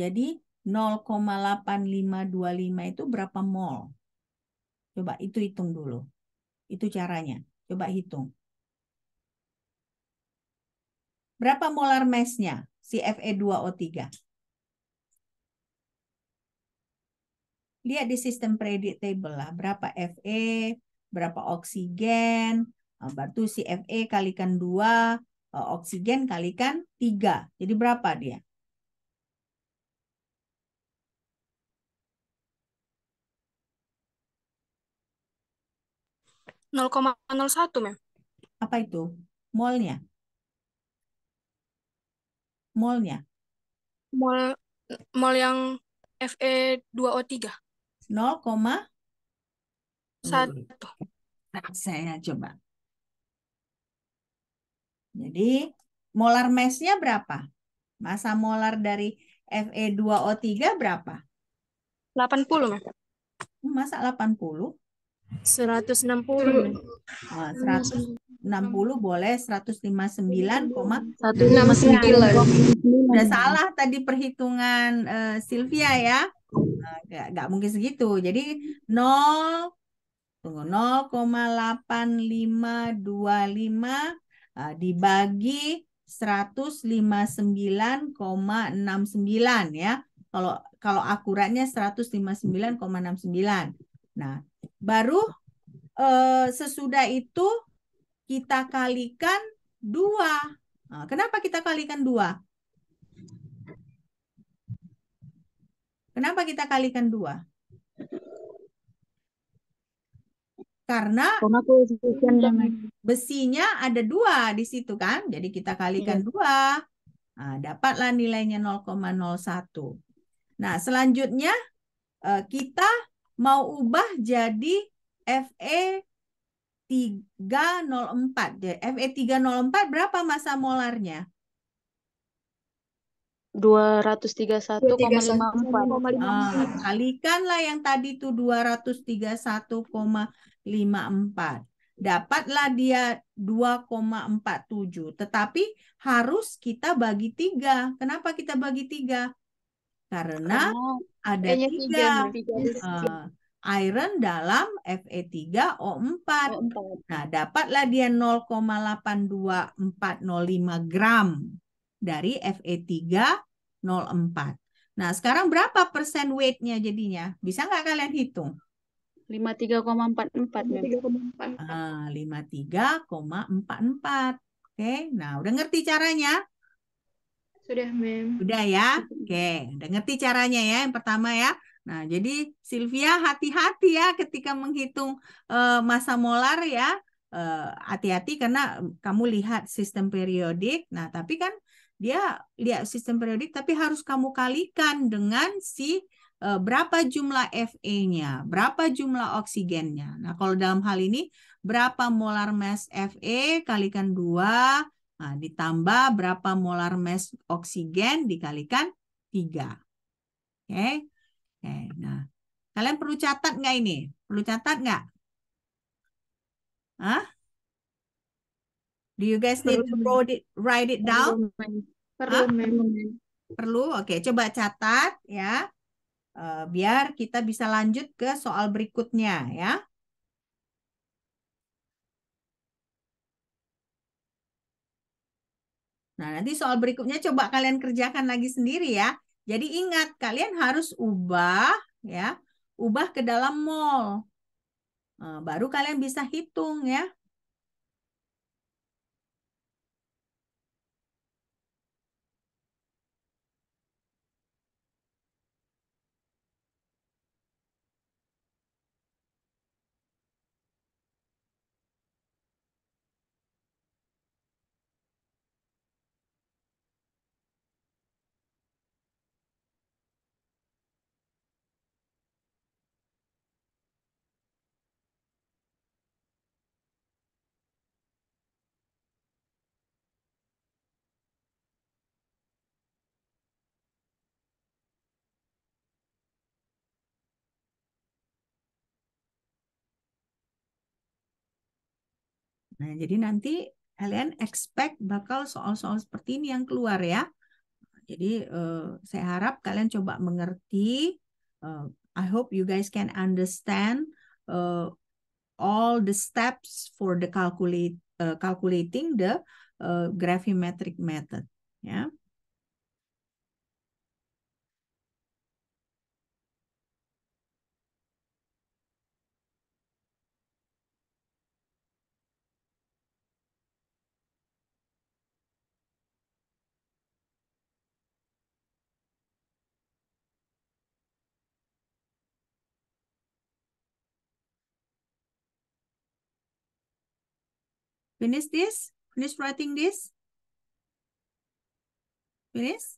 S1: Jadi 0,8525 itu berapa mol? Coba itu hitung dulu. Itu caranya. Coba hitung. Berapa molar mesnya si Fe2O3? Lihat di sistem predictable lah. Berapa Fe, berapa oksigen, eh, berarti si Fe kalikan 2, eh, oksigen kalikan 3. Jadi berapa dia? satu Mem. Apa itu? Molnya? Molnya? Mol, mol yang Fe2O3. 0,01. Satu. Nah, saya coba. Jadi molar mesnya berapa? Masa molar dari Fe2O3 berapa? 80, Mas. Masa 80? 160. Oh, 160 boleh 159,169. Udah salah tadi perhitungan uh, Sylvia ya. Nah, nggak, nggak mungkin segitu. Jadi 0 Tunggu 0,8525 eh, dibagi 159,69 ya. Kalau kalau akuratnya 159,69. Nah, baru eh, sesudah itu kita kalikan dua. Nah, kenapa kita kalikan dua? Kenapa kita kalikan dua? karena hmm, besinya ada dua di situ kan, jadi kita kalikan yes. Iya. dua, nah, dapatlah nilainya 0,01. Nah selanjutnya eh, kita mau ubah jadi FE 304. Jadi FE 304 berapa masa molarnya? 231,54. Ah, iya. kalikanlah yang tadi itu 231, 54. Dapatlah dia 2,47. Tetapi harus kita bagi tiga. Kenapa kita bagi tiga? Karena oh, ada tiga, uh, iron dalam Fe3O4. 4 Nah, dapatlah dia 0,82405 gram dari fe 3 4 Nah, sekarang berapa persen weight-nya jadinya? Bisa nggak kalian hitung? lima lima tiga koma empat empat ah, tiga koma empat empat Oke, nah udah ngerti caranya? Sudah, Mem. Sudah ya? Oke, okay. udah ngerti caranya ya yang pertama ya. Nah, jadi Sylvia hati-hati ya ketika menghitung uh, eh, masa molar ya. Eh, hati-hati uh, karena kamu lihat sistem periodik. Nah, tapi kan dia lihat sistem periodik tapi harus kamu kalikan dengan si Eh, berapa jumlah Fe-nya, berapa jumlah oksigennya. Nah, kalau dalam hal ini berapa molar mass Fe kalikan 2 nah, ditambah berapa molar mass oksigen dikalikan 3. Oke. Okay. Okay. Nah, kalian perlu catat nggak ini? Perlu catat nggak? Hah? Do you guys need to write it, write it down? Perlu, perlu. Perlu. Oke, okay. coba catat ya Eh, biar kita bisa lanjut ke soal berikutnya ya. Nah, nanti soal berikutnya coba kalian kerjakan lagi sendiri ya. Jadi ingat, kalian harus ubah ya, ubah ke dalam mol eh, baru kalian bisa hitung ya. Nah, jadi nanti kalian expect bakal soal-soal seperti ini yang keluar ya. Jadi uh, saya harap kalian coba mengerti. Uh, I hope you guys can understand uh, all the steps for the calculate uh, calculating the uh, gravimetric method. Ya. Yeah. Finish this? Finish writing this? Finish?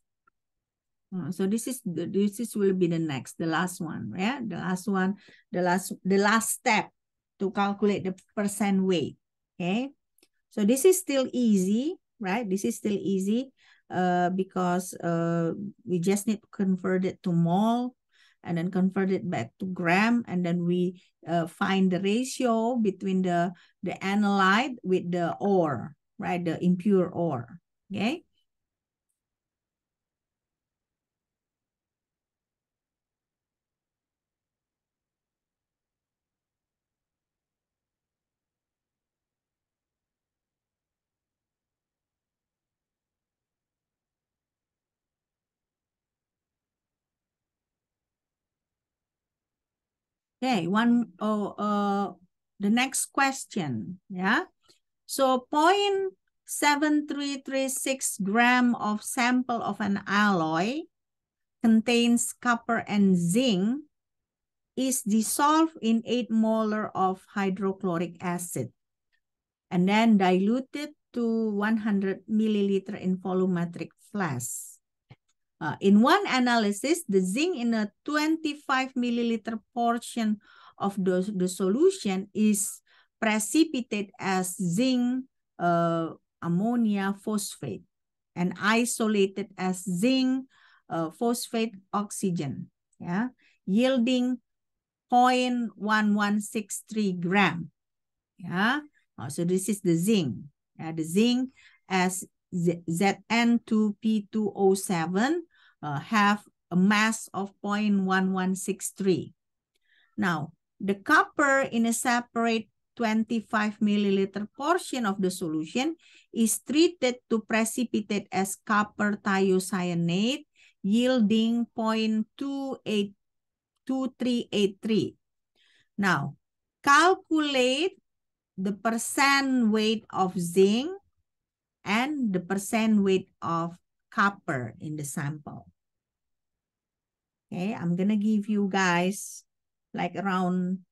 S1: Uh, so this is the this is will be the next, the last one, yeah? The last one, the last the last step to calculate the percent weight. Okay. So this is still easy, right? This is still easy uh, because uh, we just need to convert it to mole and then convert it back to gram and then we uh, find the ratio between the the analyte with the ore right the impure ore okay Okay, one oh, uh, the next question, yeah. So 0.7336 gram of sample of an alloy contains copper and zinc is dissolved in 8 molar of hydrochloric acid and then diluted to 100 milliliter in volumetric flask. Uh, in one analysis, the zinc in a 25 milliliter portion of the, the solution is precipitated as zinc uh, ammonia phosphate and isolated as zinc uh, phosphate oxygen, yeah, yielding 0.1163 gram. Yeah, oh, so this is the zinc. Yeah, the zinc as ZN2P207 uh, have a mass of 0.1163. Now, the copper in a separate 25 milliliter portion of the solution is treated to precipitate as copper thiocyanate yielding 0.282383. Now, calculate the percent weight of zinc and the percent weight of copper in the sample. Okay, I'm going to give you guys like around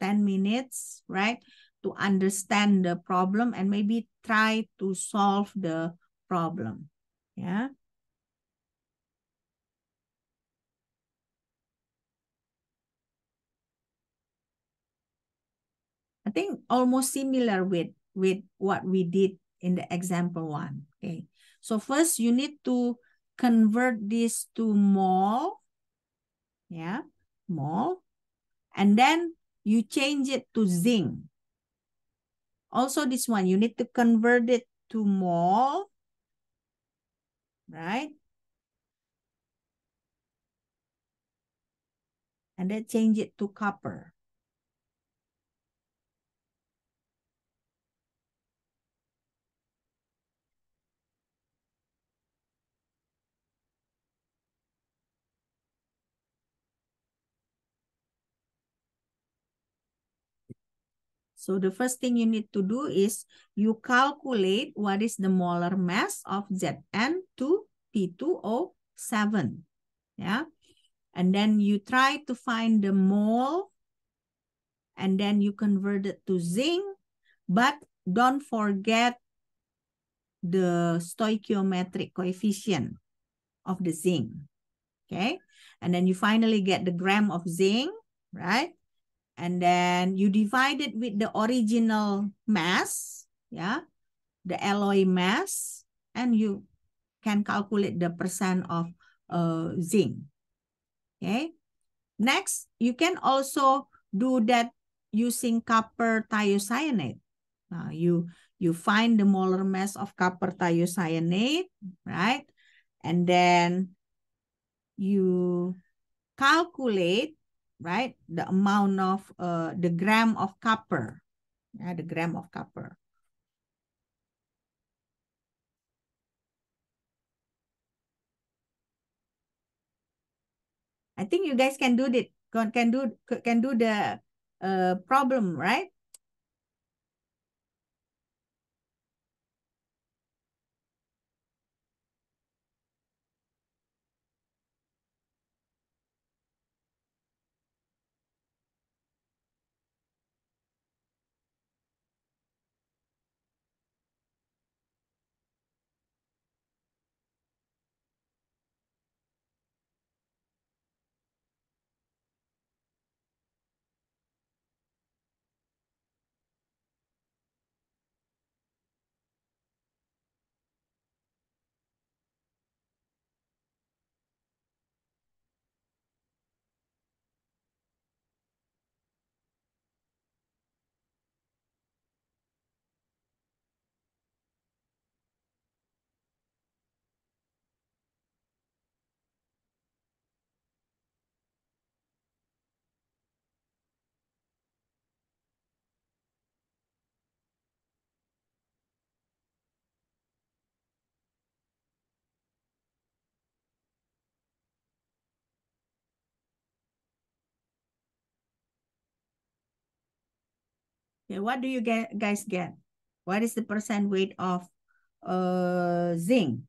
S1: 10 minutes, right? To understand the problem and maybe try to solve the problem. Yeah. I think almost similar with with what we did in the example one. Okay. So first you need to convert this to mole. Yeah, mole. And then you change it to zinc. Also this one, you need to convert it to mole. Right? And then change it to copper. So the first thing you need to do is you calculate what is the molar mass of Zn to P2O7. Yeah. And then you try to find the mole and then you convert it to zinc. But don't forget the stoichiometric coefficient of the zinc. Okay. And then you finally get the gram of zinc, right? and then you divide it with the original mass, yeah, the alloy mass, and you can calculate the percent of uh, zinc. Okay. Next, you can also do that using copper thiocyanate. Now you you find the molar mass of copper thiocyanate, right? And then you calculate right? The amount of uh, the gram of copper, yeah, the gram of copper. I think you guys can do it. Can do can do the uh, problem, right? Okay, what do you get, guys get? What is the percent weight of uh, zinc?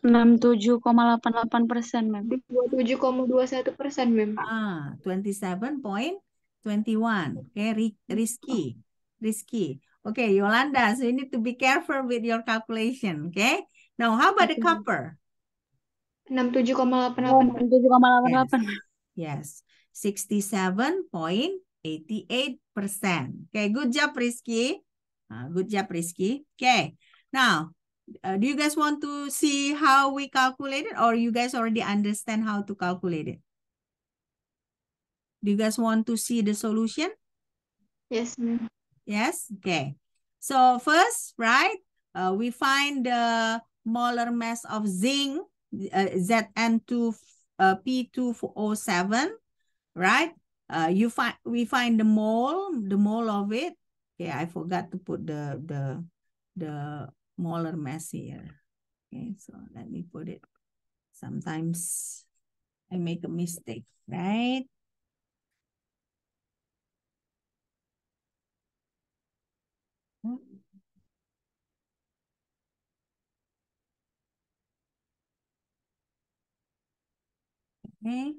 S1: 67,88 persen, Mem. 27,21 persen, Mem. Ah, 27.21. Oke, okay, risky, risky. okay, Yolanda, so you need to be careful with your calculation, okay? Now, how about the copper? 67,88. 67,88. Yes. yes. 67.21 88%. Okay, good job, Rizky. Uh, good job, Rizky. Okay, now, uh, do you guys want to see how we calculate it or you guys already understand how to calculate it? Do you guys want to see the solution? Yes, ma'am. Yes, okay. So first, right, uh, we find the molar mass of zinc, uh, ZN2, uh, P207, right? uh, you find we find the mole the mole of it okay i forgot to put the the the molar mass here okay so let me put it sometimes i make a mistake right Okay.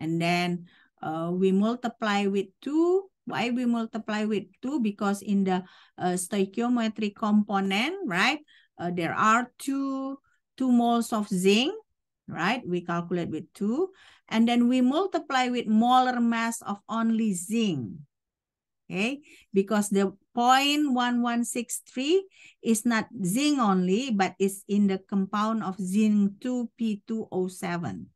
S1: And then uh, we multiply with 2. Why we multiply with 2? Because in the uh, stoichiometry component, right, uh, there are two, two moles of zinc, right? We calculate with 2. And then we multiply with molar mass of only zinc, okay? Because the 0.1163 is not zinc only, but it's in the compound of zinc 2P207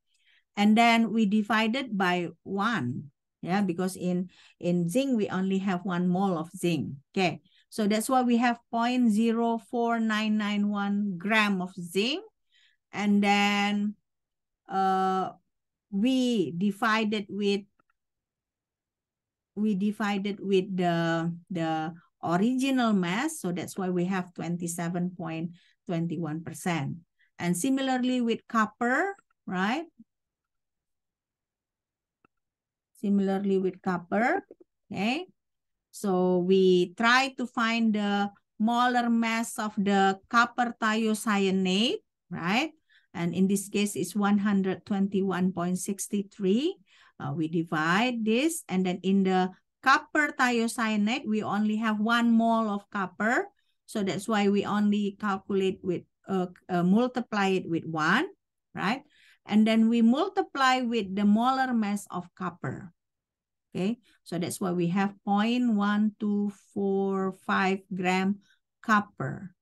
S1: and then we divided by one yeah because in in zinc we only have one mole of zinc okay so that's why we have 0 0.04991 gram of zinc and then uh we divided with we divided with the the original mass so that's why we have 27.21% and similarly with copper right Similarly with copper, okay? So we try to find the molar mass of the copper thiocyanate, right? And in this case, it's 121.63. Uh, we divide this. And then in the copper thiocyanate, we only have one mole of copper. So that's why we only calculate with, uh, uh multiply it with one, right? and then we multiply with the molar mass of copper. Okay, so that's why we have 0.1245 gram copper.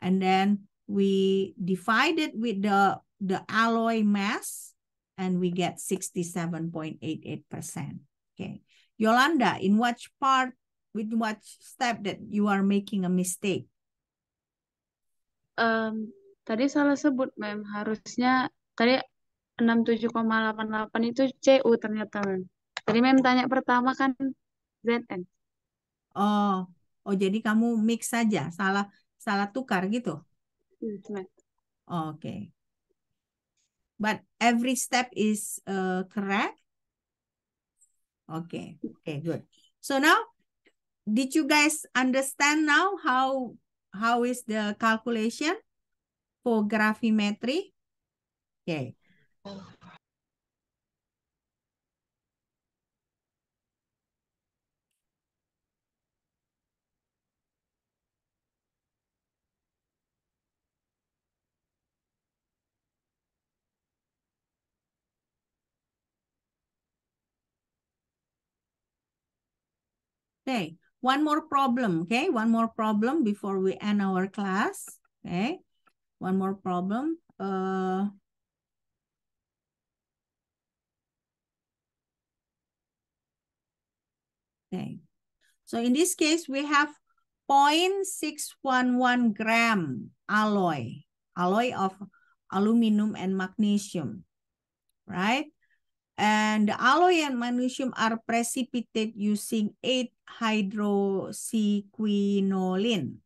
S1: And then we divide it with the, the alloy mass and we get 67.88%. Okay, Yolanda, in which part, with which step that you are making a mistake? Um, tadi salah sebut, mem. Harusnya tadi 67,88 itu CU ternyata mem. Jadi mem tanya pertama kan ZN. Oh, oh jadi kamu mix saja, salah salah tukar gitu. Hmm, Oke. Okay. But every step is uh, correct. Oke, okay. oke, okay, good. So now, did you guys understand now how how is the calculation for gravimetry Oke. Okay. Okay, one more problem, okay? One more problem before we end our class, okay? One more problem. Uh, Okay. So in this case, we have 0.611 gram alloy, alloy of aluminum and magnesium, right? And the alloy and magnesium are precipitated using 8-hydroxyquinoline.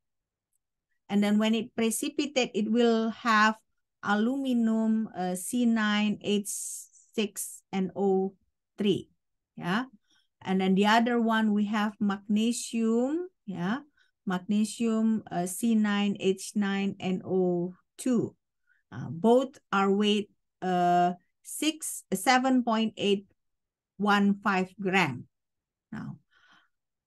S1: And then when it precipitate, it will have aluminum uh, C9H6 and O3. Yeah. And then the other one, we have magnesium, yeah, magnesium uh, C9H9NO2. Uh, both are weight uh, 6, 7.815 gram. Now,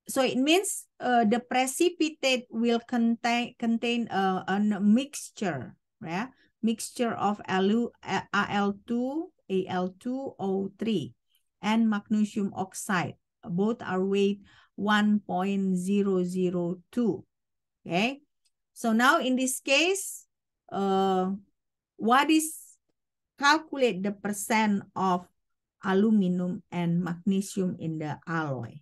S1: so it means uh, the precipitate will contain contain uh, a, a mixture, yeah, mixture of Al, Al2, Al2O3, and magnesium oxide both are weight 1.002. Okay. So now in this case, uh, what is calculate the percent of aluminum and magnesium in the alloy.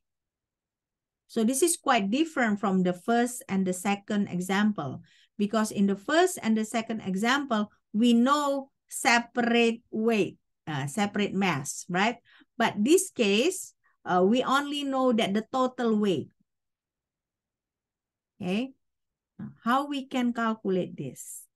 S1: So this is quite different from the first and the second example because in the first and the second example, we know separate weight, uh, separate mass, right? But this case, uh, we only know that the total weight. Okay. How we can calculate this?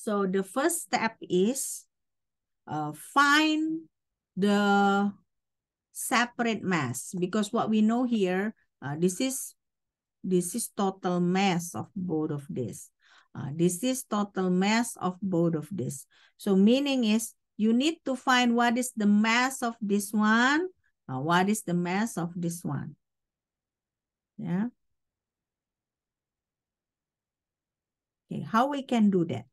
S1: So the first step is uh, find the separate mass because what we know here, uh, this is this is total mass of both of this. Uh, this is total mass of both of this. So meaning is you need to find what is the mass of this one, uh, what is the mass of this one. Yeah. Okay, how we can do that?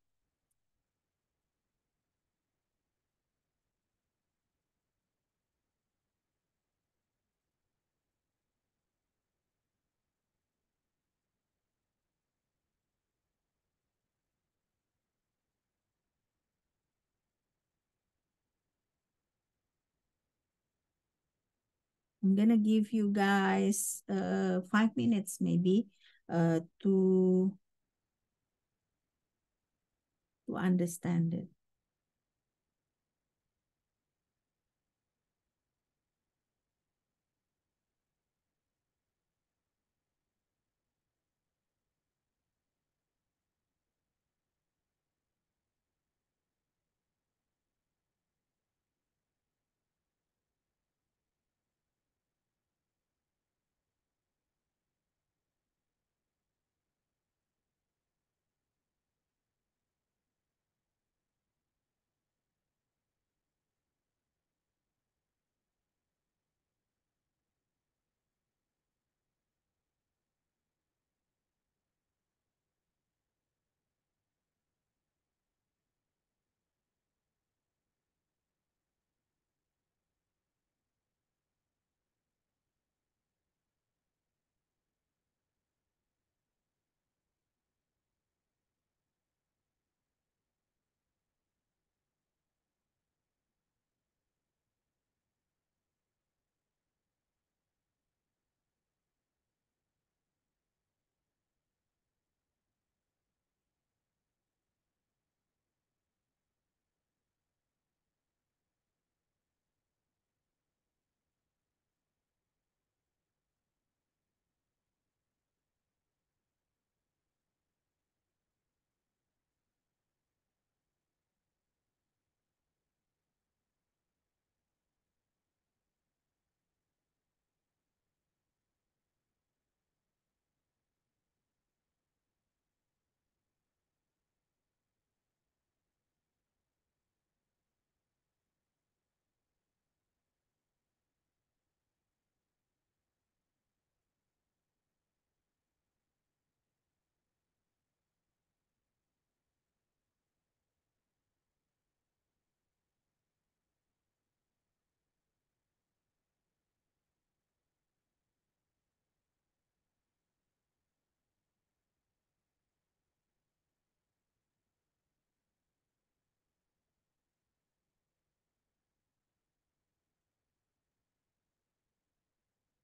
S1: I'm gonna give you guys uh, five minutes maybe uh, to to understand it.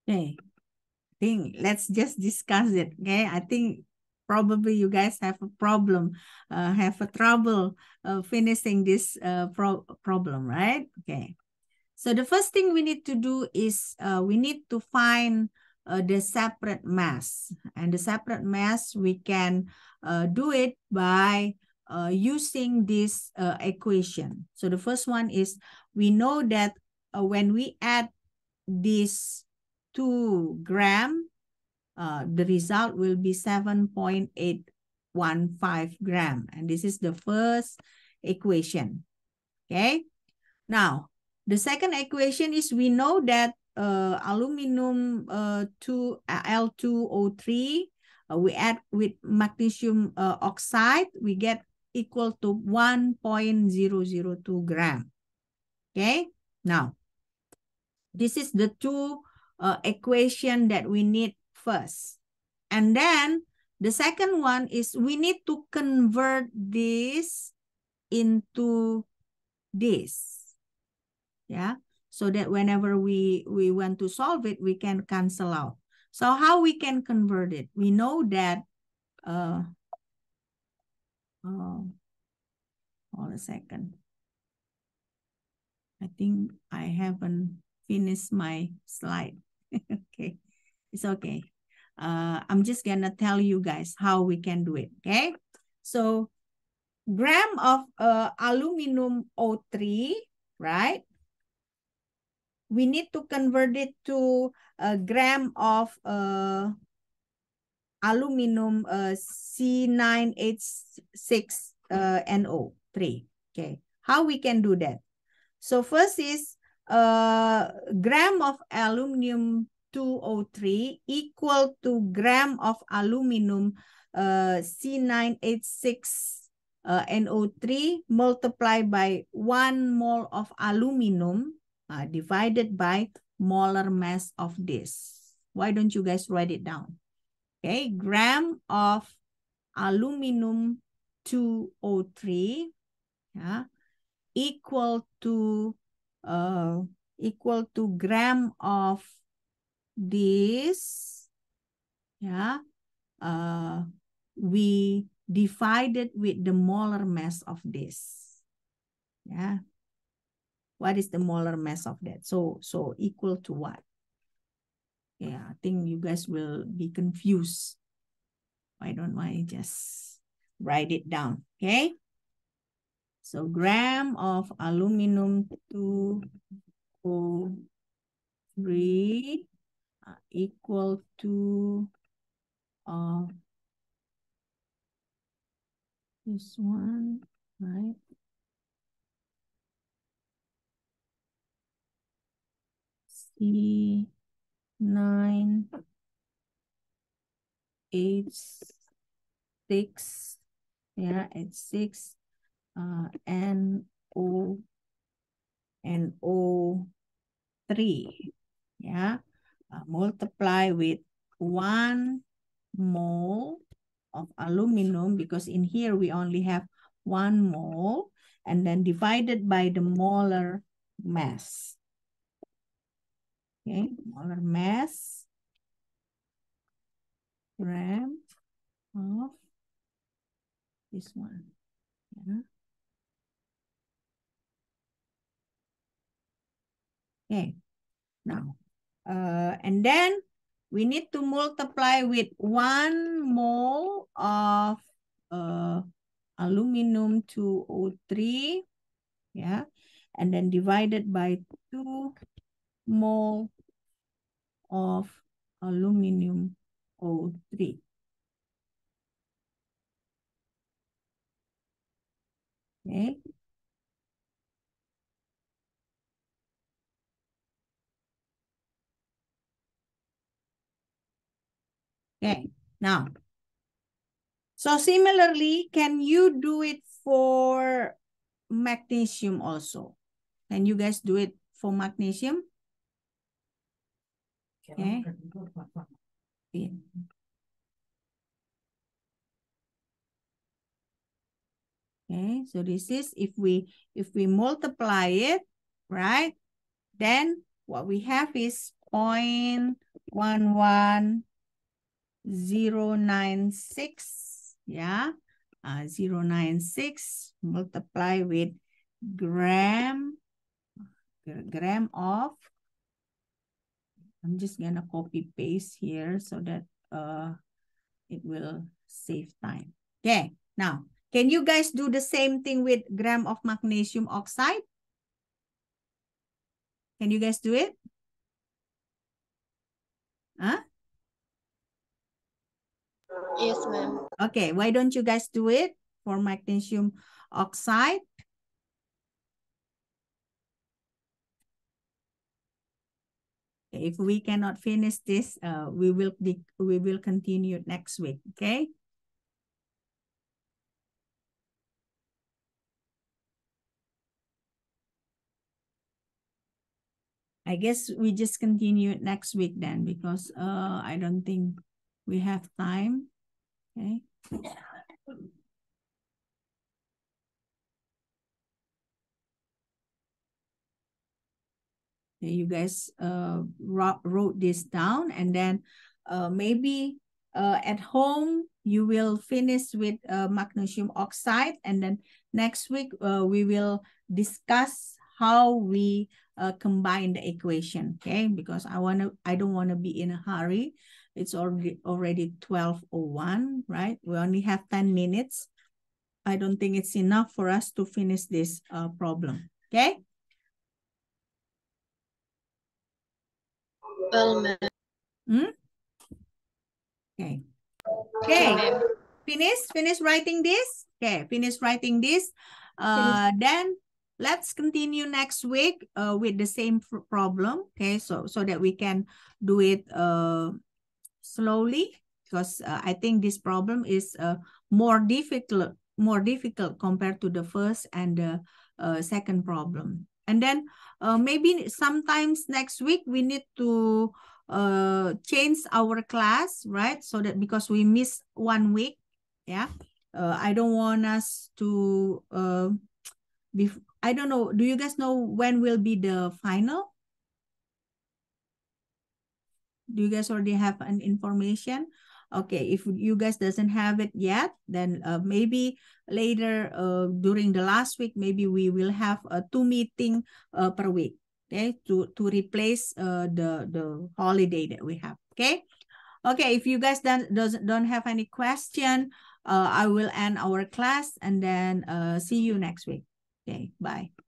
S1: Okay. Eh, I think let's just discuss it. Okay. I think probably you guys have a problem, uh, have a trouble uh, finishing this uh, pro problem, right? Okay. So the first thing we need to do is uh, we need to find uh, the separate mass. And the separate mass, we can uh, do it by uh, using this uh, equation. So the first one is we know that uh, when we add this 2 gram, uh, the result will be 7.815 gram. And this is the first equation. Okay. Now, the second equation is we know that uh, aluminum uh, 2, uh, L2O3, uh, we add with magnesium uh, oxide, we get equal to 1.002 gram. Okay. Now, this is the two uh, equation that we need first. And then the second one is we need to convert this into this. Yeah, so that whenever we, we want to solve it, we can cancel out. So how we can convert it? We know that, uh, oh, hold a second. I think I haven't finished my slide. *laughs* okay, it's okay. Uh, I'm just gonna tell you guys how we can do it, okay? So gram of uh, aluminum O3, right? We need to convert it to a gram of uh, aluminum uh, C9H6NO3. Uh, okay, how we can do that? So first is uh, gram of aluminum 203 equal to gram of aluminum uh, C986 uh, NO3 multiplied by 1 mole of aluminum uh, divided by molar mass of this. Why don't you guys write it down? Okay, gram of aluminum 203 yeah, equal to uh, equal to gram of this yeah uh, we divided with the molar mass of this yeah what is the molar mass of that so so equal to what yeah i think you guys will be confused why don't i just write it down okay so gram of aluminum 203 uh, equal to uh, this one, right? C nine H six, yeah, H six uh, NO NO3 yeah uh, multiply with one mole of aluminum because in here we only have one mole and then divided by the molar mass okay molar mass gram of this one yeah Okay. Now, uh, and then we need to multiply with one mole of uh, aluminum 203. Yeah. And then divided by two mole of aluminum O3. Okay. Okay, now. So similarly, can you do it for magnesium also? Can you guys do it for magnesium? Okay. Yeah. Okay, so this is if we if we multiply it, right? Then what we have is 0.11 096, yeah, uh, 096 multiply with gram, gram of, I'm just gonna copy paste here so that uh, it will save time. Okay, now, can you guys do the same thing with gram of magnesium oxide? Can you guys do it? Huh? Yes, ma'am. Okay, why don't you guys do it for magnesium oxide? If we cannot finish this, uh, we will be, we will continue next week. Okay. I guess we just continue next week then because uh I don't think we have time. Okay. you guys uh, wrote this down and then uh, maybe uh, at home you will finish with uh magnesium oxide and then next week uh, we will discuss how we uh combine the equation okay because i want to i don't want to be in a hurry it's already already 12.01, right? We only have 10 minutes. I don't think it's enough for us to finish this uh, problem, okay? Well, hmm? Okay. Okay. Finish, finish writing this. Okay, finish writing this. Uh, then let's continue next week uh, with the same problem okay so so that we can do it uh slowly because uh, I think this problem is uh, more difficult more difficult compared to the first and the uh, second problem. And then uh, maybe sometimes next week we need to uh, change our class, right? So that because we miss one week, yeah. Uh, I don't want us to uh, be. I don't know. Do you guys know when will be the final? do you guys already have an information? Okay, if you guys doesn't have it yet, then uh, maybe later uh, during the last week, maybe we will have a two meeting uh, per week, okay, to, to replace uh, the, the holiday that we have, okay? Okay, if you guys don't, doesn't, don't have any question, uh, I will end our class and then uh, see you next week. Okay, bye.